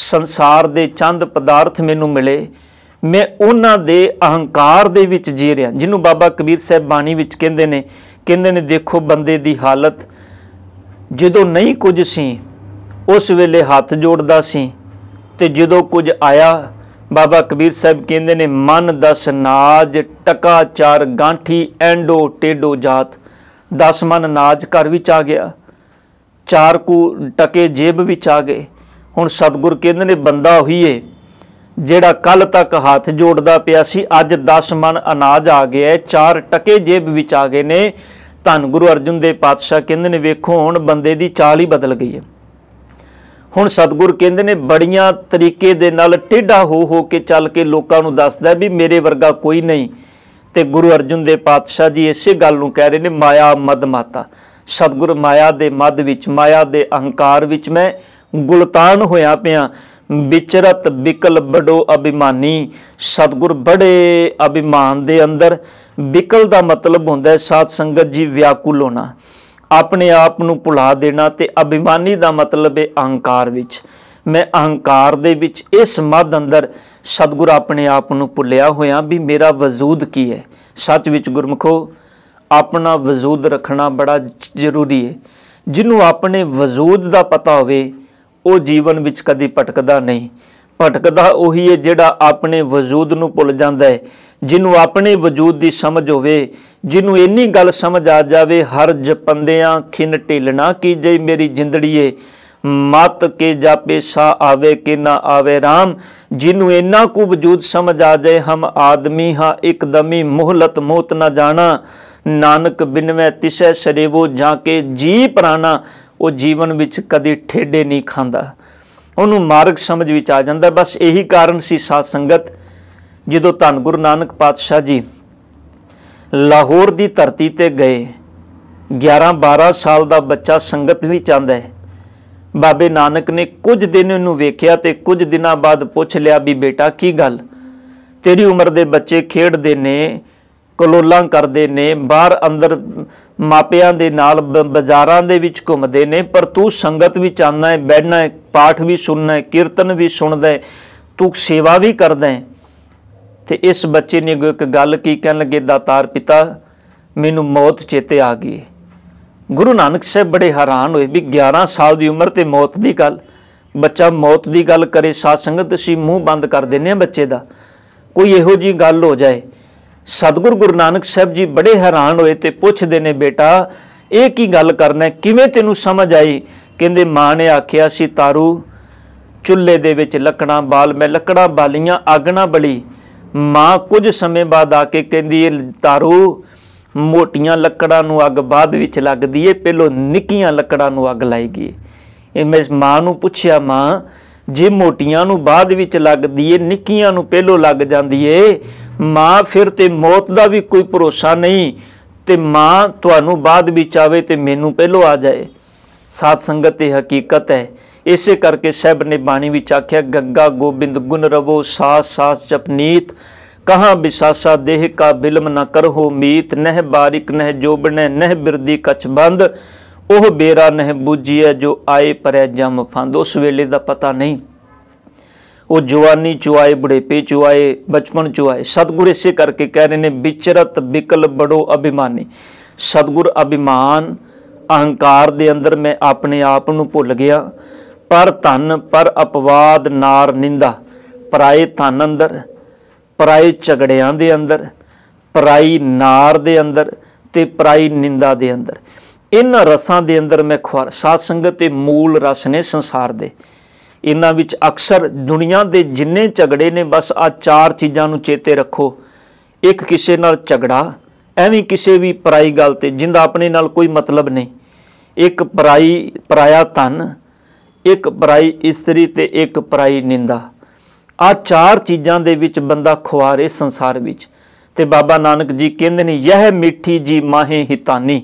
ਸੰਸਾਰ ਦੇ ਚੰਦ ਪਦਾਰਥ ਮੈਨੂੰ ਮਿਲੇ ਮੈਂ ਉਹਨਾਂ ਦੇ ਅਹੰਕਾਰ ਦੇ ਵਿੱਚ ਜੀ ਰਿਹਾ ਜਿਹਨੂੰ ਬਾਬਾ ਕਬੀਰ ਸਾਹਿਬ ਬਾਣੀ ਵਿੱਚ ਕਹਿੰਦੇ ਨੇ ਕਹਿੰਦੇ ਨੇ ਦੇਖੋ ਬੰਦੇ ਦੀ ਹਾਲਤ ਜਦੋਂ ਨਹੀਂ ਕੁਝ ਸੀ ਉਸ ਵੇਲੇ ਹੱਥ ਜੋੜਦਾ ਸੀ ਤੇ ਜਦੋਂ ਕੁਝ ਆਇਆ ਬਾਬਾ ਕਬੀਰ ਸਾਹਿਬ ਕਹਿੰਦੇ ਨੇ ਮਨ ਦਸ ਨਾਜ ਟਕਾ ਚਾਰ ਗਾਂਠੀ ਐਂਡੋ ਟੇਡੋ ਜਾਤ ਦਸ ਮਨ ਨਾਜ ਘਰ ਵਿੱਚ ਆ ਗਿਆ ਚਾਰ ਕੋ ਟਕੇ ਜੇਬ ਵਿੱਚ ਆ ਗਏ ਹੁਣ ਸਤਗੁਰ ਕਹਿੰਦੇ ਨੇ ਬੰਦਾ ਹੋਈਏ ਜਿਹੜਾ ਕੱਲ ਤੱਕ ਹੱਥ ਜੋੜਦਾ ਪਿਆ ਸੀ ਅੱਜ 10 ਮਣ ਅਨਾਜ ਆ ਗਿਆ ਹੈ 4 ਟਕੇ ਜੇਬ ਵਿੱਚ ਆ ਗਏ ਨੇ ਧੰਨ ਗੁਰੂ ਅਰਜਨ ਦੇ ਪਾਤਸ਼ਾਹ ਕਹਿੰਦੇ ਨੇ ਵੇਖੋ ਹੁਣ ਬੰਦੇ ਦੀ ਚਾਲ ਹੀ ਬਦਲ ਗਈ ਹੈ ਹੁਣ ਸਤਗੁਰ ਕਹਿੰਦੇ ਨੇ ਬੜੀਆਂ ਤਰੀਕੇ ਦੇ ਨਾਲ ਟਿੱਡਾ ਹੋ ਹੋ ਕੇ ਚੱਲ ਕੇ ਲੋਕਾਂ ਨੂੰ ਦੱਸਦਾ ਵੀ ਮੇਰੇ ਵਰਗਾ ਕੋਈ ਨਹੀਂ ਤੇ ਗੁਰੂ ਅਰਜਨ ਦੇ ਪਾਤਸ਼ਾਹ ਜੀ ਇਸੇ ਗੱਲ ਨੂੰ ਕਹਿ ਰਹੇ ਨੇ ਮਾਇਆ ਮਦ ਮਾਤਾ ਸਤਗੁਰ ਮਾਇਆ ਦੇ ਮਦ ਵਿੱਚ ਮਾਇਆ ਦੇ ਅਹੰਕਾਰ ਵਿੱਚ ਮੈਂ ਗੁਲਤਾਨ ਹੋਇਆ ਪਿਆ ਵਿਚਰਤ ਵਿਕਲ ਬੜੋ ਅਭਿਮਾਨੀ ਸਤਗੁਰ ਬੜੇ ਅਭਿਮਾਨ ਦੇ ਅੰਦਰ ਵਿਕਲ ਦਾ ਮਤਲਬ ਹੁੰਦਾ ਹੈ ਸਾਧ ਸੰਗਤ ਜੀ ਵਿਆਕੁਲ ਹੋਣਾ ਆਪਣੇ ਆਪ ਨੂੰ ਭੁਲਾ ਦੇਣਾ ਤੇ ਅਭਿਮਾਨੀ ਦਾ ਮਤਲਬ ਹੈ ਅਹੰਕਾਰ ਵਿੱਚ ਮੈਂ ਅਹੰਕਾਰ ਦੇ ਵਿੱਚ ਇਸ ਮਦ ਅੰਦਰ ਸਤਗੁਰ ਆਪਣੇ ਆਪ ਨੂੰ ਭੁੱਲਿਆ ਹੋਇਆ ਵੀ ਮੇਰਾ ਵਜੂਦ ਕੀ ਹੈ ਸੱਚ ਵਿੱਚ ਗੁਰਮਖੋ ਆਪਣਾ ਵਜੂਦ ਰੱਖਣਾ ਬੜਾ ਜ਼ਰੂਰੀ ਹੈ ਜਿਹਨੂੰ ਆਪਣੇ ਵਜੂਦ ਦਾ ਪਤਾ ਹੋਵੇ ਉਹ ਜੀਵਨ ਵਿੱਚ ਕਦੀ ਭਟਕਦਾ ਨਹੀਂ ਭਟਕਦਾ ਉਹੀ ਹੈ ਜਿਹੜਾ ਆਪਣੇ ਵਜੂਦ ਨੂੰ ਭੁੱਲ ਜਾਂਦਾ ਹੈ ਜਿਹਨੂੰ ਆਪਣੇ ਵਜੂਦ ਦੀ ਸਮਝ ਹੋਵੇ ਜਿਹਨੂੰ ਇੰਨੀ ਗੱਲ ਸਮਝ ਆ ਜਾਵੇ ਹਰ ਜਪੰਦਿਆਂ ਖਿੰਨ ਢਿਲਣਾ ਕੀ ਜਈ ਮੇਰੀ ਜਿੰਦੜੀਏ ਮਤ ਕੇ ਜਾਪੇ ਸਾ ਆਵੇ ਕਿ ਨਾ ਆਵੇ RAM ਜਿਹਨੂੰ ਇੰਨਾ ਕੁ ਵਜੂਦ ਸਮਝ ਆ ਜਾਏ ਹਮ ਆਦਮੀ ਹਾਂ ਇੱਕਦਮੀ ਮੁਹਲਤ ਮੋਤ ਨਾ ਜਾਣਾ ਨਾਨਕ ਬਿਨਵੇਂ ਤਿਸੈ ਸਰੇਵੋ ਜਾਂ ਕੇ ਜੀ ਪ੍ਰਾਣਾ ਉਹ ਜੀਵਨ ਵਿੱਚ ਕਦੇ ਠੇਡੇ ਨਹੀਂ ਖਾਂਦਾ ਉਹਨੂੰ ਮਾਰਗ ਸਮਝ ਵਿੱਚ ਆ ਜਾਂਦਾ ਬਸ ਇਹੀ ਕਾਰਨ ਸੀ ਸਾਧ ਸੰਗਤ ਜਦੋਂ ਧੰਨ ਗੁਰੂ ਨਾਨਕ ਪਾਤਸ਼ਾਹ ਜੀ ਲਾਹੌਰ ਦੀ ਧਰਤੀ ਤੇ ਗਏ 11 12 ਸਾਲ ਦਾ ਬੱਚਾ ਸੰਗਤ ਵੀ ਚਾਹੁੰਦਾ ਹੈ ਬਾਬੇ ਨਾਨਕ ਨੇ ਕੁਝ ਦਿਨ ਇਹਨੂੰ ਵੇਖਿਆ ਤੇ ਕੁਝ ਦਿਨਾਂ ਬਾਅਦ ਪੁੱਛ ਲਿਆ ਵੀ ਬੇਟਾ ਕੀ ਗੱਲ ਤੇਰੀ ਉਮਰ ਦੇ ਬੱਚੇ ਖੇਡਦੇ ਨੇ ਕਲੋਲਾਂ ਕਰਦੇ ਨੇ ਬਾਹਰ ਅੰਦਰ ਮਾਪਿਆਂ ਦੇ ਨਾਲ ਬਾਜ਼ਾਰਾਂ ਦੇ ਵਿੱਚ ਘੁੰਮਦੇ ਨੇ ਪਰ ਤੂੰ ਸੰਗਤ ਵਿੱਚ ਆਣਾ ਹੈ ਬੈਠਣਾ ਹੈ ਪਾਠ ਵੀ ਸੁਣਨਾ ਹੈ ਕੀਰਤਨ ਵੀ ਸੁਣਦਾ ਹੈ ਤੂੰ ਸੇਵਾ ਵੀ ਕਰਦਾ ਹੈ ਤੇ ਇਸ ਬੱਚੇ ਨੇ ਇੱਕ ਗੱਲ ਕੀ ਕਹਿਣ ਲੱਗੇ ਦਾਤਾਰ ਪਿਤਾ ਮੈਨੂੰ ਮੌਤ ਚੇਤੇ ਆ ਗਈ ਗੁਰੂ ਨਾਨਕ ਸਾਹਿਬ ਬੜੇ ਹੈਰਾਨ ਹੋਏ ਵੀ 11 ਸਾਲ ਦੀ ਉਮਰ ਤੇ ਮੌਤ ਦੀ ਗੱਲ ਬੱਚਾ ਮੌਤ ਦੀ ਗੱਲ ਕਰੇ ਸਾਧ ਸੰਗਤ ਅਸੀਂ ਮੂੰਹ ਬੰਦ ਕਰ ਦਿੰਨੇ ਆ ਬੱਚੇ ਦਾ ਕੋਈ ਇਹੋ ਜੀ ਗੱਲ ਹੋ ਜਾਏ ਸਤਿਗੁਰ ਗੁਰੂ ਨਾਨਕ ਸਾਹਿਬ ਜੀ ਬੜੇ ਹੈਰਾਨ ਹੋਏ ਤੇ ਪੁੱਛਦੇ ਨੇ ਬੇਟਾ ਇਹ ਕੀ ਗੱਲ ਕਰਨਾ ਕਿਵੇਂ ਤੈਨੂੰ ਸਮਝ ਆਈ ਕਹਿੰਦੇ ਮਾਂ ਨੇ ਆਖਿਆ ਸੀ ਤਾਰੂ ਚੁੱਲ੍ਹੇ ਦੇ ਵਿੱਚ ਲੱਕੜਾਂ ਬਾਲ ਮੈਂ ਲੱਕੜਾਂ ਬਾਲੀਆਂ ਅੱਗ ਨਾ ਬਲੀ ਮਾਂ ਕੁਝ ਸਮੇਂ ਬਾਅਦ ਆ ਕੇ ਕਹਿੰਦੀ ਇਹ ਤਾਰੂ ਮੋਟੀਆਂ ਲੱਕੜਾਂ ਨੂੰ ਅੱਗ ਬਾਅਦ ਵਿੱਚ ਲੱਗਦੀ ਏ ਪਹਿਲੋਂ ਨਿੱਕੀਆਂ ਲੱਕੜਾਂ ਨੂੰ ਅੱਗ ਲਾਏਗੀ ਇਹ ਮੈਂ ਮਾਂ ਨੂੰ ਪੁੱਛਿਆ ਮਾਂ ਜੇ ਮੋਟੀਆਂ ਨੂੰ ਬਾਅਦ ਵਿੱਚ ਲੱਗਦੀ ਏ ਨਿੱਕੀਆਂ ਨੂੰ ਪਹਿਲੋਂ ਲੱਗ ਜਾਂਦੀ ਏ ਮਾਂ ਫਿਰ ਤੇ ਮੌਤ ਦਾ ਵੀ ਕੋਈ ਭਰੋਸਾ ਨਹੀਂ ਤੇ ਮਾਂ ਤੁਹਾਨੂੰ ਬਾਅਦ ਵਿੱਚ ਆਵੇ ਤੇ ਮੈਨੂੰ ਪਹਿਲੋ ਆ ਜਾਏ ਸਾਧ ਸੰਗਤ ਇਹ ਹਕੀਕਤ ਹੈ ਇਸੇ ਕਰਕੇ ਸਹਿਬ ਨੇ ਬਾਣੀ ਵਿੱਚ ਆਖਿਆ ਗੱਗਾ ਗੋਬਿੰਦ ਗੁਣ ਰਵੋ ਸਾਸ ਸਾਸ ਜਪਨੀਤ ਕਹਾ ਬਿਸਾਸਾ ਦੇਹ ਕਾ ਬਿਲਮ ਨ ਕਰਹੋ ਮੀਤ ਨਹਿ ਬਾਰਿਕ ਨਹਿ ਜੋਬਣੈ ਨਹਿ ਬਿਰਦੀ ਕਛ ਬੰਦ ਉਹ ਬੇਰਾ ਨਹਿ ਬੂਜੀਐ ਜੋ ਆਏ ਪਰੈ ਜਮ ਫੰਦ ਉਸ ਵੇਲੇ ਦਾ ਪਤਾ ਨਹੀਂ ਉਹ ਜਵਾਨੀ ਚੁਆਏ ਬੁਢੇਪੇ ਚੁਆਏ ਬਚਪਨ ਚੁਆਏ ਸਤਗੁਰ ਇਸੇ ਕਰਕੇ ਕਹਿ ਰਹੇ ਨੇ ਵਿਚਰਤ ਵਿਕਲ ਬੜੋ ਅਭਿਮਾਨੀ ਸਤਗੁਰ ਅਭਿਮਾਨ ਅਹੰਕਾਰ ਦੇ ਅੰਦਰ ਮੈਂ ਆਪਣੇ ਆਪ ਨੂੰ ਭੁੱਲ ਗਿਆ ਪਰ ਧਨ ਪਰ ਅਪਵਾਦ ਨਾਰ ਨਿੰਦਾ ਪਰਾਏ ਧਨ ਅੰਦਰ ਪਰਾਏ ਝਗੜਿਆਂ ਦੇ ਅੰਦਰ ਪਰਾਈ ਨਾਰ ਦੇ ਅੰਦਰ ਤੇ ਪਰਾਈ ਨਿੰਦਾ ਦੇ ਅੰਦਰ ਇਨ ਰਸਾਂ ਦੇ ਅੰਦਰ ਮੈਂ ਖੁਆਰ ਸਾਧ ਸੰਗਤ ਦੇ ਮੂਲ ਰਸ ਨੇ ਸੰਸਾਰ ਦੇ ਇਹਨਾਂ ਵਿੱਚ ਅਕਸਰ ਦੁਨੀਆ ਦੇ ਜਿੰਨੇ ਝਗੜੇ ਨੇ ਬਸ ਆ ਚਾਰ ਚੀਜ਼ਾਂ ਨੂੰ ਚੇਤੇ ਰੱਖੋ ਇੱਕ ਕਿਸੇ ਨਾਲ ਝਗੜਾ ਐਵੇਂ ਕਿਸੇ ਵੀ ਪਰਾਈ ਗੱਲ ਤੇ ਜਿੰਦਾ ਆਪਣੇ ਨਾਲ ਕੋਈ ਮਤਲਬ ਨਹੀਂ ਇੱਕ ਪਰਾਈ ਪਰਾਇਆ ਤਨ ਇੱਕ ਪਰਾਈ ਇਸਤਰੀ ਤੇ ਇੱਕ ਪਰਾਈ ਨਿੰਦਾ ਆ ਚਾਰ ਚੀਜ਼ਾਂ ਦੇ ਵਿੱਚ ਬੰਦਾ ਖੁਆਰੇ ਸੰਸਾਰ ਵਿੱਚ ਤੇ ਬਾਬਾ ਨਾਨਕ ਜੀ ਕਹਿੰਦੇ ਨੇ ਯਹ ਮਿੱਠੀ ਜੀ ਮਾਹੇ ਹਿਤਾਨੀ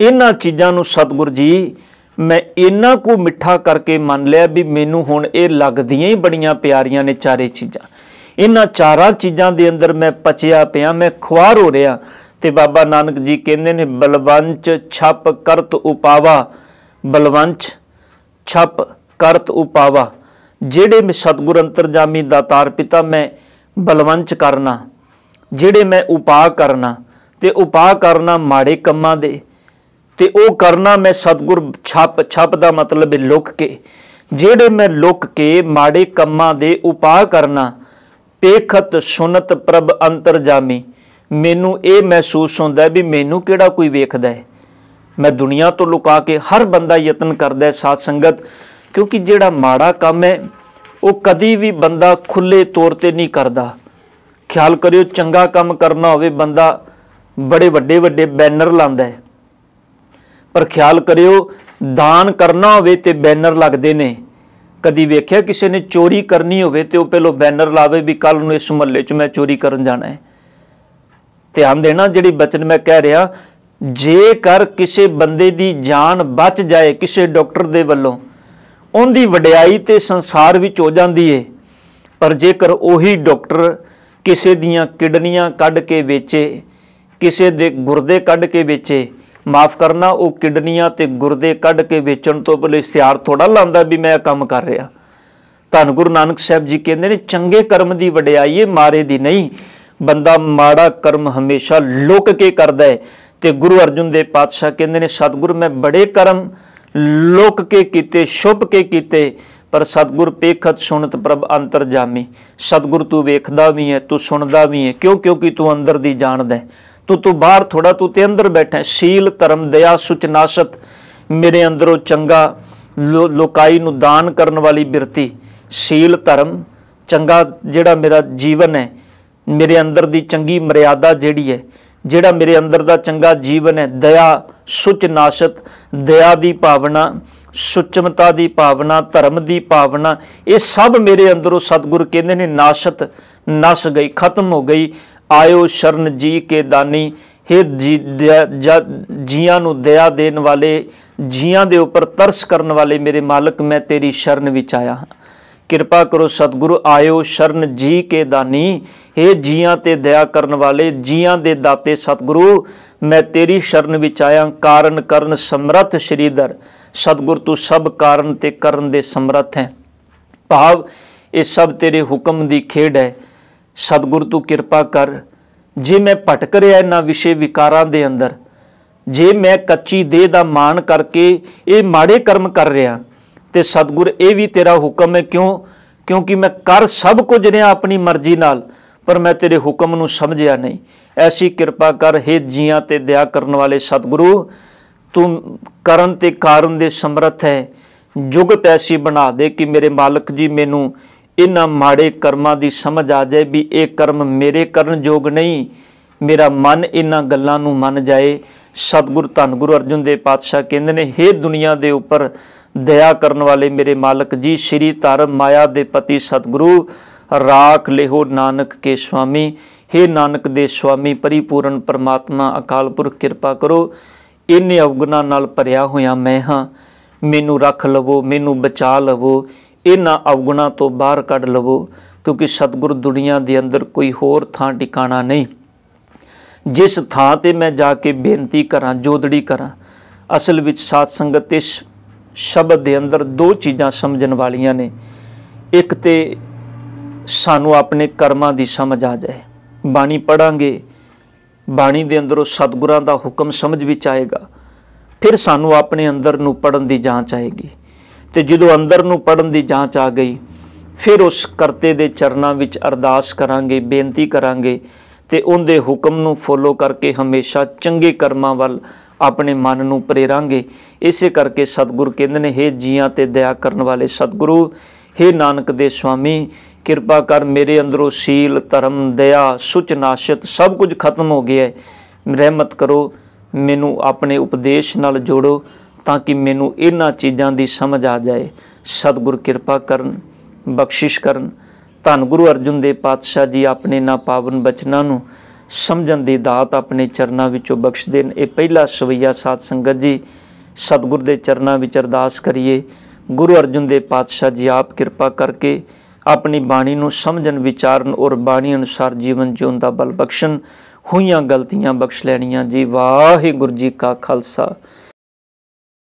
ਇਹਨਾਂ ਚੀਜ਼ਾਂ ਨੂੰ ਸਤਿਗੁਰ ਜੀ ਮੈਂ ਇੰਨਾ ਕੋ ਮਿੱਠਾ ਕਰਕੇ ਮੰਨ ਲਿਆ ਵੀ ਮੈਨੂੰ ਹੁਣ ਇਹ ਲੱਗਦੀਆਂ ਹੀ ਬੜੀਆਂ ਪਿਆਰੀਆਂ ਨੇ ਚਾਰੇ ਚੀਜ਼ਾਂ ਇਹਨਾਂ ਚਾਰਾਂ ਚੀਜ਼ਾਂ ਦੇ ਅੰਦਰ ਮੈਂ ਪਚਿਆ ਪਿਆ ਮੈਂ ਖੁਆਰ ਹੋ ਰਿਹਾ ਤੇ ਬਾਬਾ ਨਾਨਕ ਜੀ ਕਹਿੰਦੇ ਨੇ ਬਲਵੰਚ ਛਪ ਕਰਤ ਉਪਾਵਾ ਬਲਵੰਚ ਛਪ ਕਰਤ ਉਪਾਵਾ ਜਿਹੜੇ ਮੈਂ ਸਤਗੁਰ ਅੰਤਰਜਾਮੀ ਦਾਤਾਰ ਪਿਤਾ ਮੈਂ ਬਲਵੰਚ ਕਰਨਾ ਜਿਹੜੇ ਮੈਂ ਉਪਾ ਕਰਨਾ ਤੇ ਉਪਾ ਕਰਨਾ ਮਾੜੇ ਕੰਮਾਂ ਦੇ ਤੇ ਉਹ ਕਰਨਾ ਮੈਂ ਸਤਗੁਰ ਛੱਪ ਛੱਪ ਦਾ ਮਤਲਬ ਹੈ ਲੁਕ ਕੇ ਜਿਹੜੇ ਮੈਂ ਲੁਕ ਕੇ ਮਾੜੇ ਕੰਮਾਂ ਦੇ ਉਪਾਅ ਕਰਨਾ ਪੇਖਤ ਸੁਨਤ ਪ੍ਰਭ ਅੰਤਰ ਜਾਮੀ ਮੈਨੂੰ ਇਹ ਮਹਿਸੂਸ ਹੁੰਦਾ ਵੀ ਮੈਨੂੰ ਕਿਹੜਾ ਕੋਈ ਵੇਖਦਾ ਹੈ ਮੈਂ ਦੁਨੀਆ ਤੋਂ ਲੁਕਾ ਕੇ ਹਰ ਬੰਦਾ ਯਤਨ ਕਰਦਾ ਹੈ ਸਾਧ ਸੰਗਤ ਕਿਉਂਕਿ ਜਿਹੜਾ ਮਾੜਾ ਕੰਮ ਹੈ ਉਹ ਕਦੀ ਵੀ ਬੰਦਾ ਖੁੱਲੇ ਤੌਰ ਤੇ ਨਹੀਂ ਕਰਦਾ ਖਿਆਲ ਕਰਿਓ ਚੰਗਾ ਕੰਮ ਕਰਨਾ ਹੋਵੇ ਬੰਦਾ ਬੜੇ ਵੱਡੇ ਵੱਡੇ ਬੈਨਰ ਲਾਉਂਦਾ ਹੈ ਪਰ ਖਿਆਲ ਕਰਿਓ ਦਾਨ ਕਰਨਾ ਹੋਵੇ ਤੇ ਬੈਨਰ ਲੱਗਦੇ ਨੇ ਕਦੀ ਵੇਖਿਆ ਕਿਸੇ ਨੇ ਚੋਰੀ ਕਰਨੀ ਹੋਵੇ ਤੇ ਉਹ ਪਹਿਲੋ ਬੈਨਰ ਲਾਵੇ ਵੀ ਕੱਲ ਨੂੰ ਇਸ ਮੁਹੱਲੇ 'ਚ ਮੈਂ ਚੋਰੀ ਕਰਨ ਜਾਣਾ ਹੈ ਧਿਆਨ ਦੇਣਾ ਜਿਹੜੀ ਬਚਨ ਮੈਂ ਕਹਿ ਰਿਹਾ ਜੇਕਰ ਕਿਸੇ ਬੰਦੇ ਦੀ ਜਾਨ ਬਚ ਜਾਏ ਕਿਸੇ ਡਾਕਟਰ ਦੇ ਵੱਲੋਂ ਉਹਦੀ ਵਡਿਆਈ ਤੇ ਸੰਸਾਰ ਵਿੱਚ ਹੋ ਜਾਂਦੀ ਏ ਪਰ ਜੇਕਰ ਉਹੀ ਡਾਕਟਰ ਕਿਸੇ ਦੀਆਂ ਕਿਡਨੀਆਂ ਕੱਢ ਕੇ ਵੇਚੇ ਕਿਸੇ ਦੇ ਗੁਰਦੇ ਕੱਢ ਕੇ ਵੇਚੇ ਮਾਫ ਕਰਨਾ ਉਹ ਕਿਡਨੀਆਂ ਤੇ ਗੁਰਦੇ ਕੱਢ ਕੇ ਵੇਚਣ ਤੋਂ ਪਹਿਲੇ ਸਿਆਰ ਥੋੜਾ ਲਾਂਦਾ ਵੀ ਮੈਂ ਕੰਮ ਕਰ ਰਿਹਾ ਧੰਨ ਗੁਰੂ ਨਾਨਕ ਸਾਹਿਬ ਜੀ ਕਹਿੰਦੇ ਨੇ ਚੰਗੇ ਕਰਮ ਦੀ ਵਡਿਆਈ ਏ ਮਾਰੇ ਦੀ ਨਹੀਂ ਬੰਦਾ ਮਾੜਾ ਕਰਮ ਹਮੇਸ਼ਾ ਲੁਕ ਕੇ ਕਰਦਾ ਹੈ ਤੇ ਗੁਰੂ ਅਰਜੁਨ ਦੇਵ ਪਾਤਸ਼ਾਹ ਕਹਿੰਦੇ ਨੇ ਸਤਿਗੁਰ ਮੈਂ ਬੜੇ ਕਰਮ ਲੁਕ ਕੇ ਕੀਤੇ ਛੁਪ ਕੇ ਕੀਤੇ ਪਰ ਸਤਗੁਰ ਪੇਖਤ ਸੁਣਤ ਪ੍ਰਭ ਅੰਤਰ ਜਾਮੀ ਸਤਗੁਰ ਤੂੰ ਵੇਖਦਾ ਵੀ ਹੈ ਤੂੰ ਸੁਣਦਾ ਵੀ ਹੈ ਕਿਉਂ ਕਿਉਂਕਿ ਤੂੰ ਅੰਦਰ ਦੀ ਜਾਣਦਾ ਹੈ ਤੂੰ ਤੂੰ ਬਾਹਰ ਥੋੜਾ ਤੂੰ ਤੇ ਅੰਦਰ ਬੈਠਾ ਸ਼ੀਲ ਧਰਮ ਦਇਆ ਸੁਚਨਾਸ਼ਤ ਮੇਰੇ ਅੰਦਰੋਂ ਚੰਗਾ ਲੋਕਾਈ ਨੂੰ ਦਾਨ ਕਰਨ ਵਾਲੀ ਬਿਰਤੀ ਸ਼ੀਲ ਧਰਮ ਚੰਗਾ ਜਿਹੜਾ ਮੇਰਾ ਜੀਵਨ ਹੈ ਮੇਰੇ ਅੰਦਰ ਦੀ ਚੰਗੀ ਮਰਿਆਦਾ ਜਿਹੜੀ ਹੈ ਜਿਹੜਾ ਮੇਰੇ ਅੰਦਰ ਦਾ ਚੰਗਾ ਜੀਵਨ ਹੈ ਦਇਆ ਸੁਚਨਾਸ਼ਤ ਦਇਆ ਦੀ ਭਾਵਨਾ ਸੁਚਮਤਾ ਦੀ ਭਾਵਨਾ ਧਰਮ ਦੀ ਭਾਵਨਾ ਇਹ ਸਭ ਮੇਰੇ ਅੰਦਰੋਂ ਸਤਿਗੁਰ ਕਹਿੰਦੇ ਨੇ ਨਾਸ਼ਤ ਨਸ ਗਈ ਖਤਮ ਹੋ ਗਈ ਆਇਓ ਸ਼ਰਨ ਜੀ ਕੇ ਦਾਨੀ ਹੇ ਜੀਆਂ ਨੂੰ ਦਇਆ ਦੇਣ ਵਾਲੇ ਜੀਆਂ ਦੇ ਉੱਪਰ ਤਰਸ ਕਰਨ ਵਾਲੇ ਮੇਰੇ ਮਾਲਕ ਮੈਂ ਤੇਰੀ ਸ਼ਰਨ ਵਿੱਚ ਆਇਆ ਹਾਂ ਕਿਰਪਾ ਕਰੋ ਸਤਿਗੁਰੂ ਆਇਓ ਸ਼ਰਨ ਜੀ ਕੇ ਦਾਨੀ ਹੇ ਜੀਆਂ ਤੇ ਦਇਆ ਕਰਨ ਵਾਲੇ ਜੀਆਂ ਦੇ ਦਾਤੇ ਸਤਿਗੁਰੂ ਮੈਂ ਤੇਰੀ ਸ਼ਰਨ ਵਿੱਚ ਆਇਆ ਕਾਰਨ ਕਰਨ ਸਮਰੱਥ ਸ਼੍ਰੀਧਰ ਸਤਿਗੁਰ ਤੂੰ ਸਭ ਕਾਰਨ ਤੇ ਕਰਨ ਦੇ ਸਮਰੱਥ ਹੈ ਭਾਵ ਇਹ ਸਭ ਤੇਰੇ ਹੁਕਮ ਦੀ ਖੇਡ ਹੈ ਸਤਿਗੁਰ ਤੂੰ ਕਿਰਪਾ ਕਰ ਜੇ ਮੈਂ ਭਟਕ ਰਿਹਾ ਇਹਨਾਂ ਵਿਸ਼ੇ ਵਿਕਾਰਾਂ ਦੇ ਅੰਦਰ ਜੇ ਮੈਂ ਕੱਚੀ ਦੇਹ ਦਾ ਮਾਣ ਕਰਕੇ ਇਹ ਮਾੜੇ ਕਰਮ ਕਰ ਰਿਹਾ ਤੇ ਸਤਿਗੁਰ ਇਹ ਵੀ ਤੇਰਾ ਹੁਕਮ ਹੈ ਕਿਉਂ ਕਿਉਂਕਿ ਮੈਂ ਕਰ ਸਭ ਕੁਝ ਰਿਹਾ ਆਪਣੀ ਮਰਜ਼ੀ ਨਾਲ ਪਰ ਮੈਂ ਤੇਰੇ ਹੁਕਮ ਨੂੰ ਸਮਝਿਆ ਨਹੀਂ ਐਸੀ ਕਿਰਪਾ ਕਰ ਹੇ ਜੀਆਂ ਤੇ ਦਇਆ ਕਰਨ ਵਾਲੇ ਸਤਿਗੁਰੂ ਤੂੰ ਕਰਨ ਤੇ ਕਾਰਨ ਦੇ ਸਮਰੱਥ ਹੈ ਜੁਗ ਤੈਸੀ ਬਣਾ ਦੇ ਕਿ ਮੇਰੇ ਮਾਲਕ ਜੀ ਮੈਨੂੰ ਇਹਨਾਂ ਮਾੜੇ ਕਰਮਾਂ ਦੀ ਸਮਝ ਆ ਜਾਏ ਵੀ ਇਹ ਕਰਮ ਮੇਰੇ ਕਰਨ ਯੋਗ ਨਹੀਂ ਮੇਰਾ ਮਨ ਇਹਨਾਂ ਗੱਲਾਂ ਨੂੰ ਮੰਨ ਜਾਏ ਸਤਿਗੁਰ ਧੰਨ ਗੁਰੂ ਅਰਜੁਨ ਦੇਵ ਪਾਤਸ਼ਾਹ ਕਹਿੰਦੇ ਨੇ ਹੇ ਦੁਨੀਆ ਦੇ ਉੱਪਰ ਦਇਆ ਕਰਨ ਵਾਲੇ ਮੇਰੇ ਮਾਲਕ ਜੀ ਸ਼੍ਰੀ ਧਰ ਮਾਇਆ ਦੇ ਪਤੀ ਸਤਿਗੁਰੂ ਰਾਖ ਲਿਹੋ ਨਾਨਕ ਕੇ ਸੁਆਮੀ ਹੇ ਨਾਨਕ ਦੇ ਸੁਆਮੀ ਪਰਿਪੂਰਨ ਪਰਮਾਤਮਾ ਅਕਾਲ ਪੁਰਖ ਕਿਰਪਾ ਕਰੋ ਇਹਨੇ ਅਵਗੁਣਾ ਨਾਲ ਭਰਿਆ ਹੋਇਆ ਮੈਂ ਹਾਂ ਮੈਨੂੰ ਰੱਖ ਲਵੋ ਮੈਨੂੰ ਬਚਾ ਲਵੋ ਇਹਨਾਂ ਅਵਗੁਣਾਂ ਤੋਂ ਬਾਹਰ ਕੱਢ ਲਵੋ ਕਿਉਂਕਿ ਸਤਿਗੁਰ ਦੁਨੀਆ ਦੇ ਅੰਦਰ ਕੋਈ ਹੋਰ ਥਾਂ ਟਿਕਾਣਾ ਨਹੀਂ ਜਿਸ ਥਾਂ ਤੇ ਮੈਂ ਜਾ ਕੇ ਬੇਨਤੀ ਕਰਾਂ ਜੋਦੜੀ ਕਰਾਂ ਅਸਲ ਵਿੱਚ ਸਾਧ ਸੰਗਤ ਇਸ ਸ਼ਬਦ ਦੇ ਅੰਦਰ ਦੋ ਚੀਜ਼ਾਂ ਸਮਝਣ ਵਾਲੀਆਂ ਨੇ ਇੱਕ ਤੇ ਸਾਨੂੰ ਆਪਣੇ ਕਰਮਾਂ ਦੀ ਸਮਝ ਆ ਜਾਏ ਬਾਣੀ ਪੜਾਂਗੇ ਬਾਣੀ ਦੇ ਅੰਦਰ ਉਹ ਸਤਿਗੁਰਾਂ ਦਾ ਹੁਕਮ ਸਮਝ ਵਿੱਚ ਆਏਗਾ ਫਿਰ ਸਾਨੂੰ ਆਪਣੇ ਅੰਦਰ ਨੂੰ ਪੜਨ ਦੀ ਜਾਂਚ ਆਏਗੀ ਤੇ ਜਦੋਂ ਅੰਦਰ ਨੂੰ ਪੜਨ ਦੀ ਜਾਂਚ ਆ ਗਈ ਫਿਰ ਉਸ ਕਰਤੇ ਦੇ ਚਰਨਾਂ ਵਿੱਚ ਅਰਦਾਸ ਕਰਾਂਗੇ ਬੇਨਤੀ ਕਰਾਂਗੇ ਤੇ ਉਹਦੇ ਹੁਕਮ ਨੂੰ ਫੋਲੋ ਕਰਕੇ ਹਮੇਸ਼ਾ ਚੰਗੇ ਕਰਮਾਂ ਵੱਲ ਆਪਣੇ ਮਨ ਨੂੰ ਪ੍ਰੇਰਾਂਗੇ ਇਸੇ ਕਰਕੇ ਸਤਿਗੁਰ ਕਹਿੰਦੇ ਨੇ ਹੇ ਜੀਆਂ ਤੇ ਦਇਆ ਕਰਨ ਵਾਲੇ ਸਤਿਗੁਰੂ ਹੇ ਨਾਨਕ ਦੇ ਸਵਾਮੀ ਕਿਰਪਾ ਕਰ ਮੇਰੇ ਅੰਦਰੋਂ ਸੀਲ ਧਰਮ ਦਇਆ ਸੁਚਨਾਸ਼ਿਤ ਸਭ ਕੁਝ ਖਤਮ ਹੋ ਗਿਆ ਹੈ ਰਹਿਮਤ ਕਰੋ ਮੈਨੂੰ ਆਪਣੇ ਉਪਦੇਸ਼ ਨਾਲ ਜੋੜੋ ਤਾਂ ਕਿ ਮੈਨੂੰ ਇਹਨਾਂ ਚੀਜ਼ਾਂ ਦੀ ਸਮਝ ਆ ਜਾਏ ਸਤਿਗੁਰ ਕਿਰਪਾ ਕਰਨ ਬਖਸ਼ਿਸ਼ ਕਰਨ ਧੰਨ ਗੁਰੂ ਅਰਜੁਨ ਦੇਵ ਪਾਤਸ਼ਾਹ ਜੀ ਆਪਣੇ ਨਾ ਪਾਵਨ ਬਚਨਾਂ ਨੂੰ ਸਮਝਣ ਦੀ ਦਾਤ ਆਪਣੇ ਚਰਨਾਂ ਵਿੱਚੋਂ ਬਖਸ਼ ਦੇਣ ਇਹ ਪਹਿਲਾ ਸਵਈਆ ਸਾਧ ਸੰਗਤ ਜੀ ਸਤਿਗੁਰ ਦੇ ਚਰਨਾਂ ਵਿੱਚ ਅਰਦਾਸ ਕਰੀਏ ਗੁਰੂ ਅਰਜੁਨ ਦੇਵ ਪਾਤਸ਼ਾਹ ਜੀ ਆਪ ਕਿਰਪਾ ਕਰਕੇ ਆਪਣੀ ਬਾਣੀ ਨੂੰ ਸਮਝਣ ਵਿਚਾਰਨ ਔਰ ਬਾਣੀ ਅਨੁਸਾਰ ਜੀਵਨ ਜਿਉਣ ਦਾ ਬਲ ਬਖਸ਼ਣ ਹੋਈਆਂ ਗਲਤੀਆਂ ਬਖਸ਼ ਲੈਣੀਆਂ ਜੀ ਵਾਹਿਗੁਰੂ ਜੀ ਕਾ ਖਾਲਸਾ